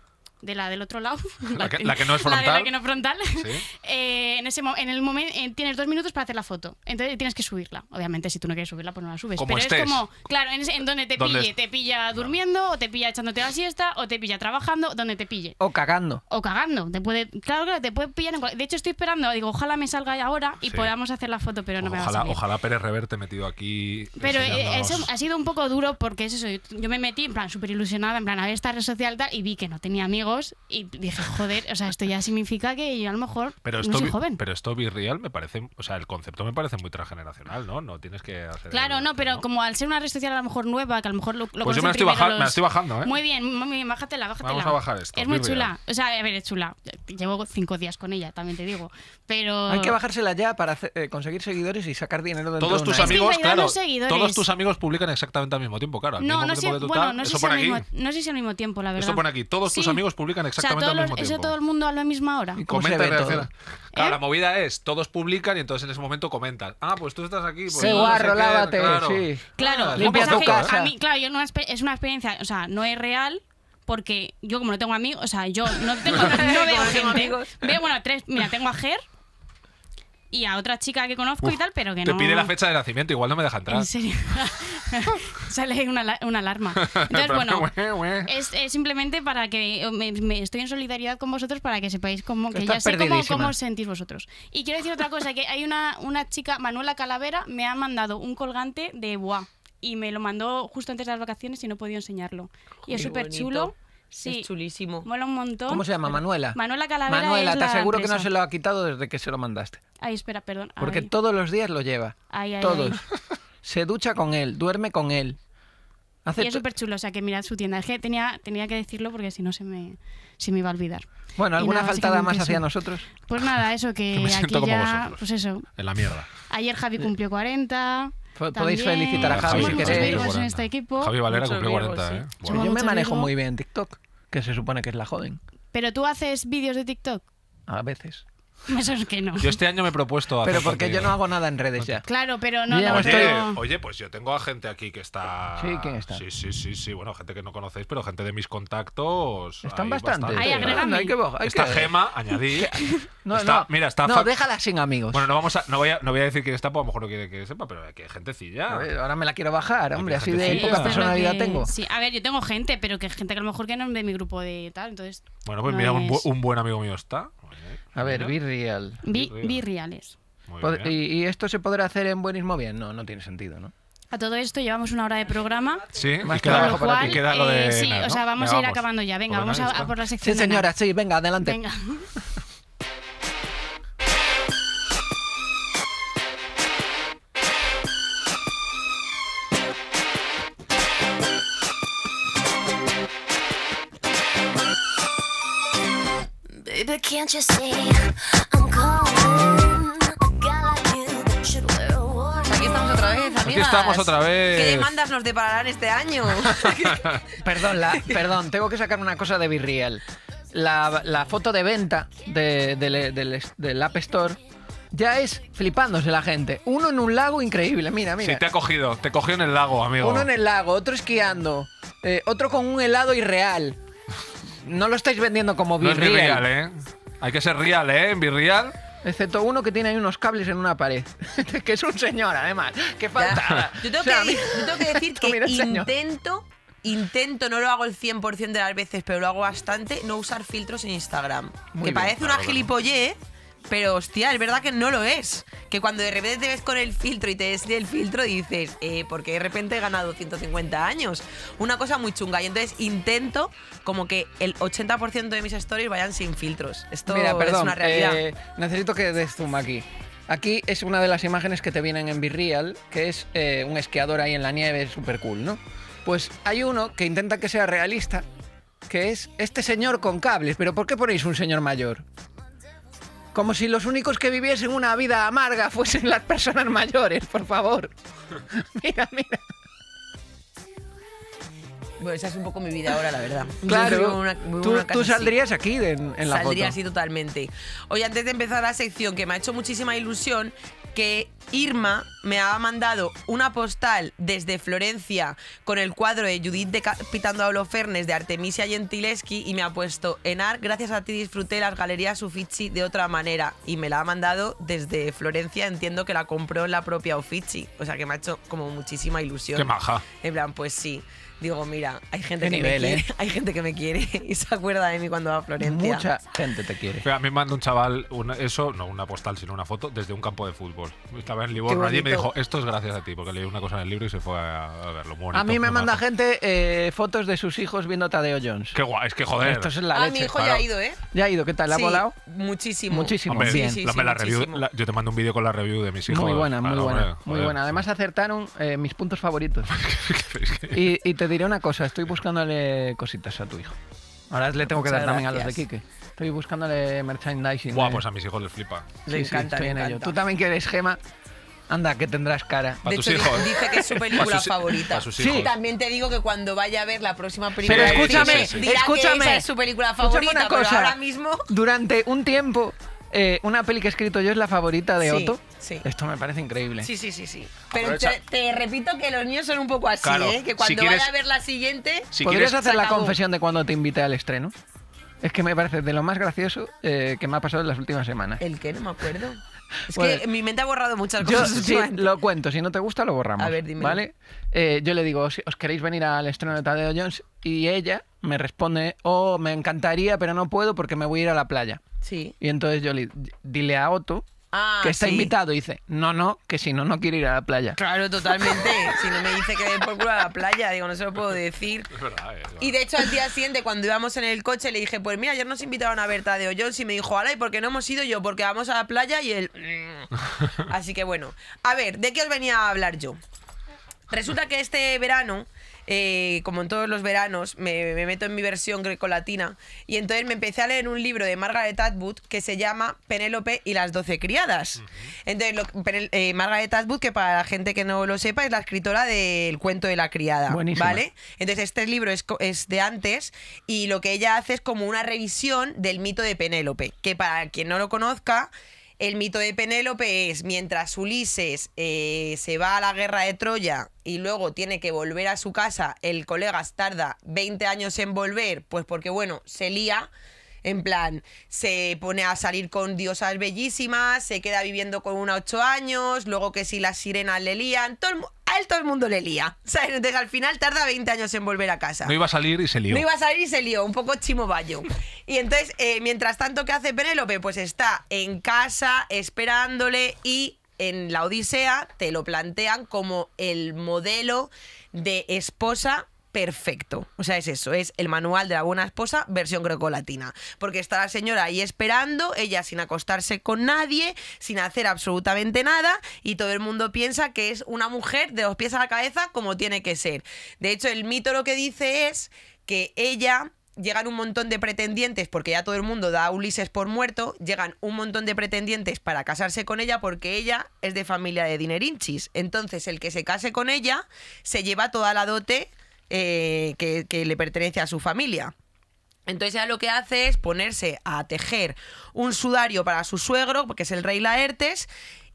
de la del otro lado. La que, no es frontal. La, que no es frontal. Eh, en, ese, en el momento eh, tienes dos minutos para hacer la foto. Entonces tienes que subirla. Obviamente, si tú no quieres subirla, pues no la subes. Pero es como, claro, en, en donde te pille. Te pilla durmiendo, o te pilla echándote la siesta, o te pilla trabajando, donde te pille. O cagando. O cagando. Te puede, claro, claro, te puede pillar De hecho, estoy esperando. Digo, ojalá me salga ahora y podamos hacer la foto, pero no me va a salir. Ojalá Pérez Reverte metido aquí. Pero eh, eso ha sido un poco duro porque es eso. Yo, me metí en plan súper ilusionada, en plan a ver esta red social y vi que no tenía amigos y dije, joder, o sea, esto ya significa que yo a lo mejor pero esto no soy joven. Pero esto real me parece, o sea, el concepto me parece muy transgeneracional, ¿no? No tienes que hacer... Claro, no, pero como al ser una red social a lo mejor nueva, que a lo mejor lo, Pues yo me la, estoy bajando, ¿eh? Muy bien, muy bien, bájatela, bájatela. Vamos a bajar esto. Es muy chula, o sea, a ver, es chula. Llevo cinco días con ella, también te digo, pero... Hay que bajársela ya para eh, conseguir seguidores y sacar dinero de Todos tus ¿eh? amigos, claro, todos tus amigos publican exactamente al mismo tiempo, claro. no, no, sé, si al mismo, tiempo, la verdad. esto pone aquí, todos tus amigos publican exactamente al mismo los, tiempo. ¿Eso todo el mundo a la misma hora? Y comenta reacciona. ¿Eh? Claro, la movida es, todos publican y entonces en ese momento comentan. ah, pues tú estás aquí. Pues, Se guarro, lávate, claro. sí. Claro, limpia tu casa. A mí, claro, yo no, es una experiencia, o sea, no es real, porque yo como no tengo amigos, o sea, yo no tengo no veo gente. Amigos. Veo, bueno, tres, mira, tengo a Ger, y a otra chica que conozco y tal, pero que no. Te pide la fecha de nacimiento, igual no me deja entrar. En serio. Sale una, alarma. Entonces, bueno, es, simplemente para que eh, me, estoy en solidaridad con vosotros para que sepáis cómo, que ya sé cómo, os sentís vosotros. Y quiero decir otra cosa, que hay una, una chica, Manuela Calavera, me ha mandado un colgante de Boa y me lo mandó justo antes de las vacaciones y no he podido enseñarlo. Y es súper chulo. Sí. Es chulísimo. Mola un montón. ¿Cómo se llama? Manuela. Manuela Calavera. Manuela, te aseguro que no se lo ha quitado desde que se lo mandaste. Ay, espera, perdón. Porque todos los días lo lleva. Ay, ay, todos. Se ducha con él, duerme con él. Hace y es súper chulo, o sea, que mirad su tienda. Es que tenía, tenía que decirlo porque si no se me, me iba a olvidar. Bueno, ¿alguna faltada más hacia nosotros? Pues nada, eso que, me aquí ya. pues eso. En la mierda. Ayer Javi cumplió 40. Podéis felicitar a Javi, si queréis. En este equipo. Javi Valera cumple cumplió 40, ¿eh? Yo me manejo muy bien en TikTok, que se supone que es la joven. Pero tú haces vídeos de TikTok. A veces. Eso es que no. Yo este año me he propuesto hacer Pero porque yo no hago nada en redes ya. Claro, pero no, Oye, pues yo tengo a gente aquí que está. Sí, que está. Sí, sí, sí, sí. Bueno, gente que no conocéis, pero gente de mis contactos. Están bastante. agregando, que, está Gema, añadí no, no, mira, está. No, déjala sin amigos. Bueno, no, vamos a, no, voy a, no voy a decir quién está, porque a lo mejor no quiere que sepa, pero aquí hay gentecilla. ver, ahora me la quiero bajar, hombre, así de poca personalidad tengo. Sí, a ver, yo tengo gente, pero que gente que a lo mejor que no es de mi grupo de tal, entonces. Bueno, pues mira, un, buen amigo mío está. A ver, Be Real. ¿Y, esto se podrá hacer en Buenismo Bien? No, no tiene sentido, ¿no? A todo esto llevamos una hora de programa. Sí, más que lo cual, de eh, Sí, o sea, vamos, a ir acabando ya. Venga, vamos a, a, por la sección. Sí, señora, sí, venga, adelante. Venga. Aquí estamos otra vez, amigas. Aquí estamos otra vez. ¿Qué demandas nos depararán este año? perdón, perdón, tengo que sacar una cosa de Virreal. La, foto de venta del- App Store ya es flipándose la gente. Uno en un lago increíble, mira, mira. Sí, te ha cogido. Te cogió en el lago, amigo. Uno en el lago, otro esquiando, eh, otro con un helado irreal no lo estáis vendiendo como No Virreal. ¿eh? Hay que ser real, ¿eh? En Virreal. Excepto uno que tiene ahí unos cables en una pared. que es un señor, además. ¡Qué falta! Yo tengo, que, decir que intento, intento, no lo hago el 100% de las veces, pero lo hago bastante, no usar filtros en Instagram. que parece una gilipollez, pero hostia, es verdad que no lo es. Que cuando de repente te ves con el filtro y te ves el filtro dices, eh, porque de repente he ganado 150 años. Una cosa muy chunga. Y entonces intento como que el 80% de mis stories vayan sin filtros. Esto Mira, es una realidad. Eh, necesito que des aquí. Aquí es una de las imágenes que te vienen en Virreal, que es eh, un esquiador ahí en la nieve, súper cool, ¿no? Pues hay uno que intenta que sea realista, que es este señor con cables. ¿Pero por qué ponéis un señor mayor? Como si los únicos que viviesen una vida amarga fuesen las personas mayores, por favor. mira, mira. Bueno, esa es un poco mi vida ahora, la verdad. Claro, tú, saldrías aquí en, la Saldría así totalmente. Hoy antes de empezar la sección, que me ha hecho muchísima ilusión, que Irma me ha mandado una postal desde Florencia con el cuadro de Judith decapitando a Holofernes de Artemisia Gentileschi y me ha puesto «En AR. gracias a ti disfruté las galerías Uffizi de otra manera y me la ha mandado desde Florencia, entiendo que la compró en la propia Uffizi, o sea que me ha hecho como muchísima ilusión. Qué maja. En plan, pues sí digo, mira, hay gente, que, me quiere, ¿eh? hay gente que me quiere y se acuerda de mí cuando va a Florencia. Mucha gente te quiere. a mí me manda un chaval eso, no una postal, sino una foto, desde un campo de fútbol. Estaba en Livorno allí me dijo, esto es gracias a ti, porque leí una cosa en el libro y se fue a, verlo. a mí me manda gente eh, fotos de sus hijos viendo Tadeo Jones. Qué guay, es que joder. Esto es la ah, leche. mi hijo ya ha ido, ¿eh? Ya ha ido, ¿qué tal? ¿Le ha volado? Muchísimo. Muchísimo. bien. yo te mando un vídeo con la review de mis hijos. Muy buena, muy buena. muy buena. Además acertaron eh, mis puntos favoritos. y, y te diré una cosa, estoy buscándole cositas a tu hijo. Ahora le tengo que dar también a los de Quique. Estoy buscándole merchandising. Guau, eh. pues a mis hijos les flipa. Le sí, encanta, estoy le en encanta. ello. Tú también quieres gema. Anda, que tendrás cara. De tus hecho, hijos. Dice que es su película favorita. Sus hijos. Sí. También te digo que cuando vaya a ver la próxima película. Pero escúchame, escúchame. Que esa es su película favorita. Una cosa, pero ahora mismo. Durante un tiempo eh, una peli que he escrito yo es la favorita de Otto. Sí. Esto me parece increíble. Sí, sí, sí, sí. Pero te, repito que los niños son un poco así, ¿eh? Que cuando a ver la siguiente. Si ¿Podrías hacer la confesión de cuando te invité al estreno? Es que me parece de lo más gracioso eh, que me ha pasado en las últimas semanas. ¿El qué? No me acuerdo. Es que mi mente ha borrado muchas cosas. lo cuento, si no te gusta lo borramos. ¿vale? Eh, yo le digo, ¿os queréis venir al estreno de Tadeo Jones? Y ella me responde, oh, me encantaría, pero no puedo porque me voy a ir a la playa. Sí. Y entonces yo le dile a Otto Ah, que está invitado dice, no, no, que si no, no quiere ir a la playa. Claro, totalmente. si no me dice que voy por culo a la playa, digo, no se lo puedo decir. Y de hecho, al día siguiente, cuando íbamos en el coche, le dije, pues mira, ayer nos invitaron a Berta de Ollón y me dijo, ala, ¿y por qué no hemos ido yo? Porque vamos a la playa y él... Así que bueno, a ver, ¿de qué os venía a hablar yo? Resulta que este verano eh, como en todos los veranos, me, meto en mi versión grecolatina. Y entonces me empecé a leer un libro de Margaret Atwood que se llama Penélope y las doce criadas. Entonces, eh, Margaret Atwood, que para la gente que no lo sepa, es la escritora del cuento de la criada. ¿Vale? Entonces, este libro es de antes y lo que ella hace es como una revisión del mito de Penélope, que para quien no lo conozca, el mito de Penélope es, mientras Ulises eh, se va a la guerra de Troya y luego tiene que volver a su casa, el colega tarda 20 años en volver, pues porque, bueno, se lía. En plan, se pone a salir con diosas bellísimas, se queda viviendo con una ocho años, luego que si las sirenas le lían, todo el mundo a él todo el mundo le lía. O al final tarda 20 años en volver a casa. No iba a salir y se lió. No iba a salir y se lió, un poco chimo Y entonces, eh, mientras tanto, ¿qué hace Penélope? Pues está en casa esperándole y en la Odisea te lo plantean como el modelo de esposa perfecto. O sea, es eso, es el manual de la buena esposa versión crocolatina. Porque está la señora ahí esperando, ella sin acostarse con nadie, sin hacer absolutamente nada, y todo el mundo piensa que es una mujer de los pies a la cabeza como tiene que ser. De hecho, el mito lo que dice es que ella llegan un montón de pretendientes, porque ya todo el mundo da a Ulises por muerto, llegan un montón de pretendientes para casarse con ella porque ella es de familia de dinerinchis. Entonces el que se case con ella se lleva toda la dote eh, que, le pertenece a su familia. Entonces ella lo que hace es ponerse a tejer un sudario para su suegro, porque es el rey Laertes,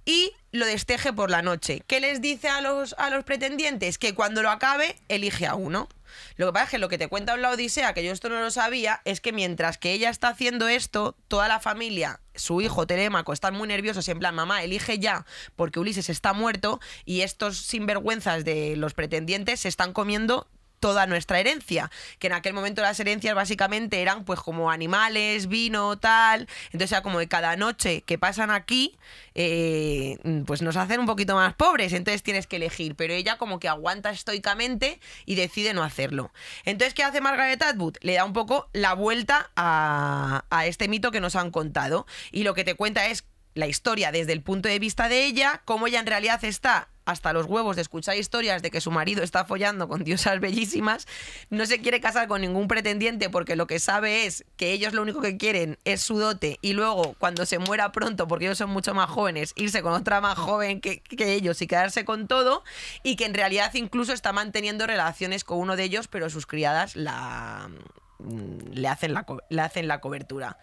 y lo desteje por la noche. ¿Qué les dice a los, a los pretendientes? Que cuando lo acabe, elige a uno. Lo que pasa es que lo que te cuenta la Odisea, que yo esto no lo sabía, es que mientras que ella está haciendo esto, toda la familia, su hijo Telémaco, están muy nerviosos, en plan, mamá, elige ya, porque Ulises está muerto y estos sinvergüenzas de los pretendientes se están comiendo toda nuestra herencia, que en aquel momento las herencias básicamente eran pues como animales, vino, tal, entonces era como de cada noche que pasan aquí, eh, pues nos hacen un poquito más pobres, entonces tienes que elegir, pero ella como que aguanta estoicamente y decide no hacerlo. Entonces, ¿qué hace Margaret Atwood? Le da un poco la vuelta a, a este mito que nos han contado y lo que te cuenta es la historia desde el punto de vista de ella, cómo ella en realidad está hasta los huevos de escuchar historias de que su marido está follando con diosas bellísimas, no se quiere casar con ningún pretendiente porque lo que sabe es que ellos lo único que quieren es su dote y luego cuando se muera pronto, porque ellos son mucho más jóvenes, irse con otra más joven que, ellos y quedarse con todo y que en realidad incluso está manteniendo relaciones con uno de ellos, pero sus criadas la, mm, le, hacen la, le hacen la cobertura.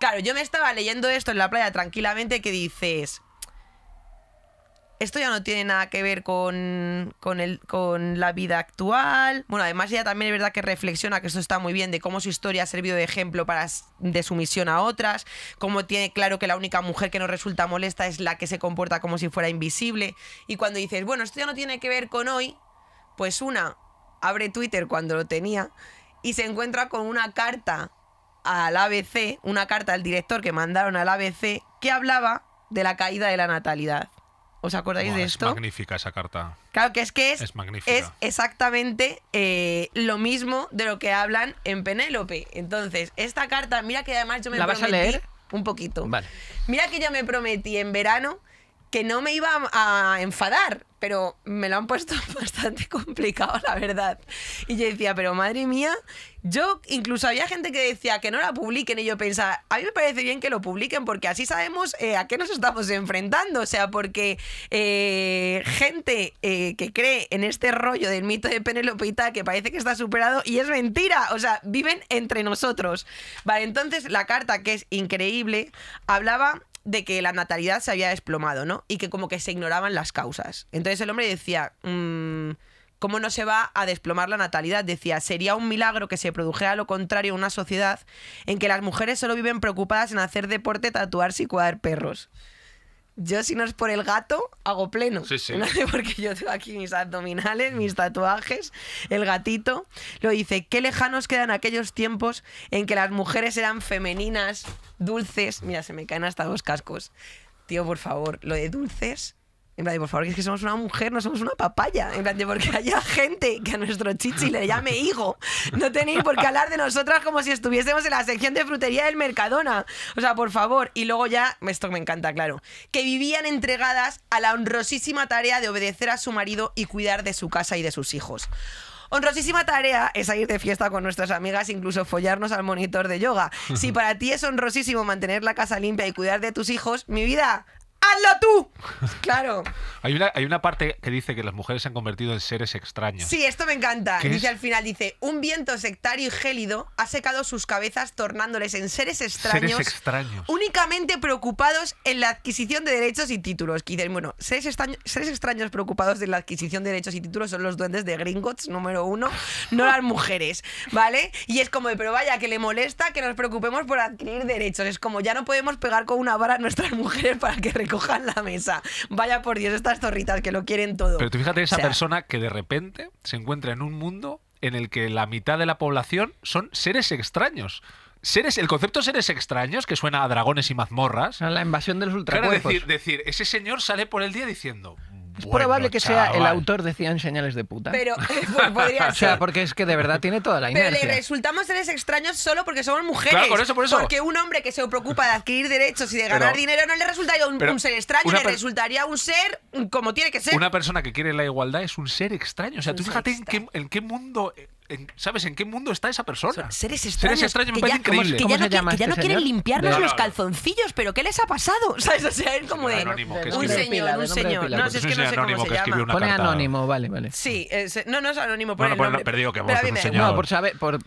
Claro, yo me estaba leyendo esto en la playa tranquilamente que dices, esto ya no tiene nada que ver con, con, con la vida actual. Bueno, además ella también es verdad que reflexiona, que esto está muy bien, de cómo su historia ha servido de ejemplo para, de sumisión a otras, cómo tiene claro que la única mujer que no resulta molesta es la que se comporta como si fuera invisible. Y cuando dices, bueno, esto ya no tiene que ver con hoy, pues una abre Twitter cuando lo tenía y se encuentra con una carta al ABC, una carta al director que mandaron al ABC que hablaba de la caída de la natalidad. ¿Os acordáis de esto? Es magnífica esa carta. Claro, que es que es, es, exactamente eh, lo mismo de lo que hablan en Penélope. Entonces, esta carta, mira que además yo me ¿La vas a leer? un poquito. Vale. Mira que yo me prometí en verano que no me iba a enfadar, pero me lo han puesto bastante complicado, la verdad. Y yo decía, pero madre mía, yo incluso había gente que decía que no la publiquen y yo pensaba, a mí me parece bien que lo publiquen porque así sabemos eh, a qué nos estamos enfrentando. O sea, porque eh, gente eh, que cree en este rollo del mito de Penelope y tal, que parece que está superado y es mentira. O sea, viven entre nosotros. Vale, entonces la carta, que es increíble, hablaba de que la natalidad se había desplomado, ¿no? Y que como que se ignoraban las causas. Entonces el hombre decía, mm, ¿cómo no se va a desplomar la natalidad? Decía, sería un milagro que se produjera lo contrario en una sociedad en que las mujeres solo viven preocupadas en hacer deporte, tatuarse y cuidar perros. Yo, si no es por el gato, hago pleno. Sí, sí. Porque yo tengo aquí mis abdominales, mis tatuajes, el gatito. Lo dice, qué lejanos quedan aquellos tiempos en que las mujeres eran femeninas, dulces. Mira, se me caen hasta los cascos. Tío, por favor, lo de dulces en plan, por favor, que es que somos una mujer, no somos una papaya. En plan, porque haya gente que a nuestro chichi le llame hijo. No tenéis por qué hablar de nosotras como si estuviésemos en la sección de frutería del Mercadona. O sea, por favor. Y luego ya, esto me encanta, claro. Que vivían entregadas a la honrosísima tarea de obedecer a su marido y cuidar de su casa y de sus hijos. Honrosísima tarea es ir de fiesta con nuestras amigas, incluso follarnos al monitor de yoga. Si para ti es honrosísimo mantener la casa limpia y cuidar de tus hijos, mi vida, ¡Hazlo tú! Claro. Hay una, hay una parte que dice que las mujeres se han convertido en seres extraños. Sí, esto me encanta. Dice al final, dice, un viento sectario y gélido ha secado sus cabezas tornándoles en seres extraños. Seres extraños. Únicamente preocupados en la adquisición de derechos y títulos. Que dicen, bueno, seres, extraños, seres extraños preocupados en la adquisición de derechos y títulos son los duendes de Gringotts, número uno, no las mujeres, ¿vale? Y es como, de, pero vaya, que le molesta que nos preocupemos por adquirir derechos. Es como, ya no podemos pegar con una vara a nuestras mujeres para que reconozcan la mesa. Vaya por Dios, estas zorritas que lo quieren todo. Pero tú fíjate esa persona que de repente se encuentra en un mundo en el que la mitad de la población son seres extraños. Seres, el concepto seres extraños, que suena a dragones y mazmorras. La invasión de los ultracuerpos. Claro, decir, decir, ese señor sale por el día diciendo, es probable que sea el autor de en señales de puta. Pero pues, podría ser. O sea, porque es que de verdad tiene toda la idea. Pero le resultamos seres extraños solo porque somos mujeres. Claro, por eso, por eso. Porque un hombre que se preocupa de adquirir derechos y de ganar dinero no le resultaría un, ser extraño, le resultaría un ser como tiene que ser. Una persona que quiere la igualdad es un ser extraño. O sea, tú fíjate en qué mundo en, ¿sabes en qué mundo está esa persona? Seres extraños. Seres extraños me increíble. Que ya, no, que, que ya no este quieren limpiarnos los calzoncillos, pero ¿qué les ha pasado? ¿Sabes? O sea, es como de. un señor, un señor. No, es que no sé cómo se llama. Pone anónimo, vale, vale. Sí, no, no es anónimo. por el pues perdido que vamos No, por saber, por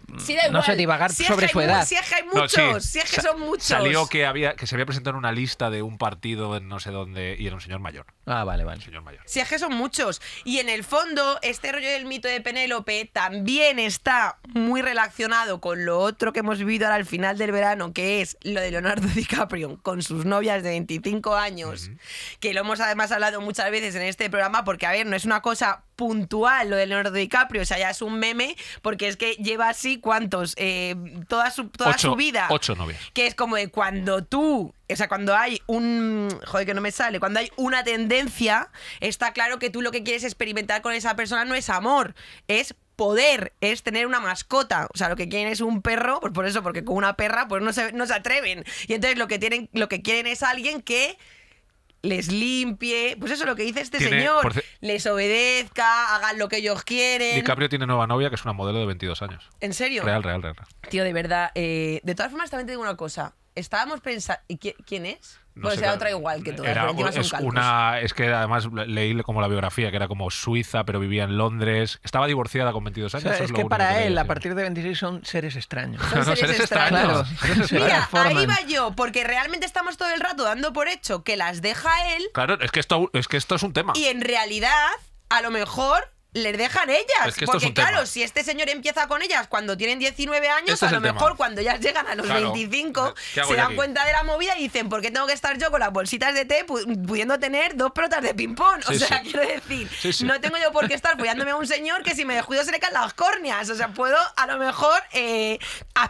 no sé, divagar sobre su edad. Si es que hay muchos, si es que son muchos. Salió que había que se había presentado en una lista de un partido en no sé dónde y era un señor mayor. Ah, vale, vale. señor mayor. Si es que son muchos. Y en el fondo, este rollo del mito de Penélope también está muy relacionado con lo otro que hemos vivido ahora al final del verano, que es lo de Leonardo DiCaprio con sus novias de 25 años, que lo hemos además hablado muchas veces en este programa, porque a ver, no es una cosa puntual lo de Leonardo DiCaprio, o sea, ya es un meme, porque es que lleva así cuántos, eh, toda, su, toda su vida. Ocho novias. Que es como de cuando tú o sea, cuando hay un. Joder, que no me sale. Cuando hay una tendencia, está claro que tú lo que quieres experimentar con esa persona no es amor, es poder es tener una mascota. O sea, lo que quieren es un perro, pues por eso, porque con una perra, pues no se, no se atreven. Y entonces lo que tienen, lo que quieren es alguien que les limpie, pues eso es lo que dice este señor, les obedezca, hagan lo que ellos quieren. DiCaprio tiene nueva novia que es una modelo de 22 años. ¿En serio? Real, real, real. Tío, de verdad. Eh, de todas formas, también te digo una cosa. Estábamos pensando... ¿Quién es? O sea, otra igual que todas. es, una, es que además leí como la biografía, que era como suiza, pero vivía en Londres. Estaba divorciada con 22 años. es, que para él, a partir de 26, son seres extraños. Son seres, extraños. Mira, ahí va yo, porque realmente estamos todo el rato dando por hecho que las deja él. Claro, es que esto es, que esto es un tema. Y en realidad, a lo mejor les dejan ellas. porque claro, si este señor empieza con ellas cuando tienen 19 años, este a lo mejor cuando ellas llegan a los 25, eh, se dan cuenta de la movida y dicen, ¿por qué tengo que estar yo con las bolsitas de té pudiendo tener dos protas de ping-pong? o sea, quiero decir, no tengo yo por qué estar cuidándome a un señor que si me descuido se le caen las córneas. O sea, puedo a lo mejor eh,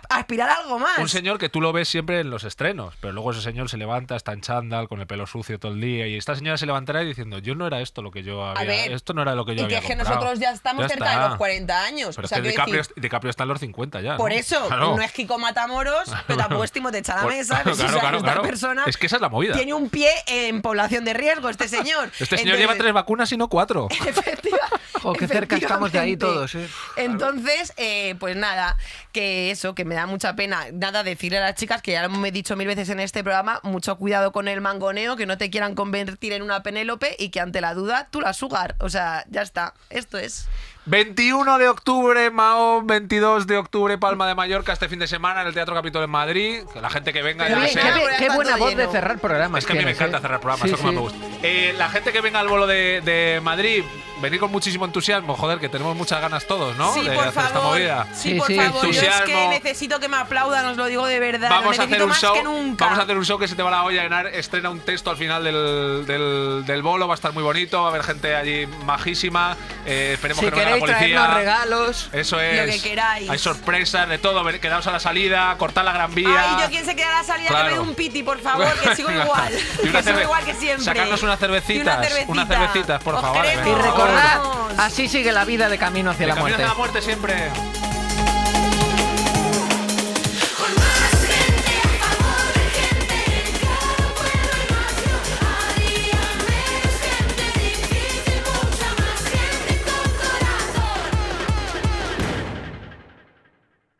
aspirar algo más. Un señor que tú lo ves siempre en los estrenos, pero luego ese señor se levanta, está en chándal, con el pelo sucio todo el día, y esta señora se levantará diciendo, yo no era esto lo que yo había... esto no era lo que yo había nosotros ya estamos cerca de los 40 años. de o está en los 50 ya. Por eso, no es Kiko Matamoros, pero tampoco es echa la mesa. Claro, claro, es que esa es la movida. Tiene un pie en población de riesgo, este señor. este señor lleva tres vacunas y no cuatro. Efectivamente. O qué cerca estamos de ahí todos. ¿eh? Entonces, eh, pues nada, que eso, que me da mucha pena. Nada, decirle a las chicas, que ya me he dicho mil veces en este programa, mucho cuidado con el mangoneo, que no te quieran convertir en una Penélope y que ante la duda tú la sugar. O sea, ya está. Es pues... 21 de octubre, Mao, 22 de octubre, Palma de Mallorca, este fin de semana en el Teatro Capitol en Madrid. Que la gente que venga, qué, buena voz de cerrar programas. Es que a mí me encanta ¿eh? cerrar programas, me gusta. Eh, la gente que venga al bolo de, Madrid, venir con muchísimo entusiasmo, joder, que tenemos muchas ganas todos, ¿no? Sí, de por hacer favor. esta movida. Sí, por favor, es que necesito que me aplaudan, os lo digo de verdad. Vamos, a hacer un show, que vamos a hacer un show que se te va la olla a llenar, estrena un texto al final del, bolo, va a estar muy bonito, va a haber gente allí majísima. Eh, esperemos que no la los regalos. Eso es. Lo que queráis. Hay sorpresas, de todo. Quedaos a la salida, Cortad la gran vía. Ay, yo quien se queda a la salida que me dé un piti, por favor, que sigo igual. que sigo igual que siempre. Sacarnos unas cervecitas. Unas cervecitas, una cervecita, por favor. Eh. Y recordad, así sigue la vida de camino hacia de la camino muerte. Hacia la muerte siempre.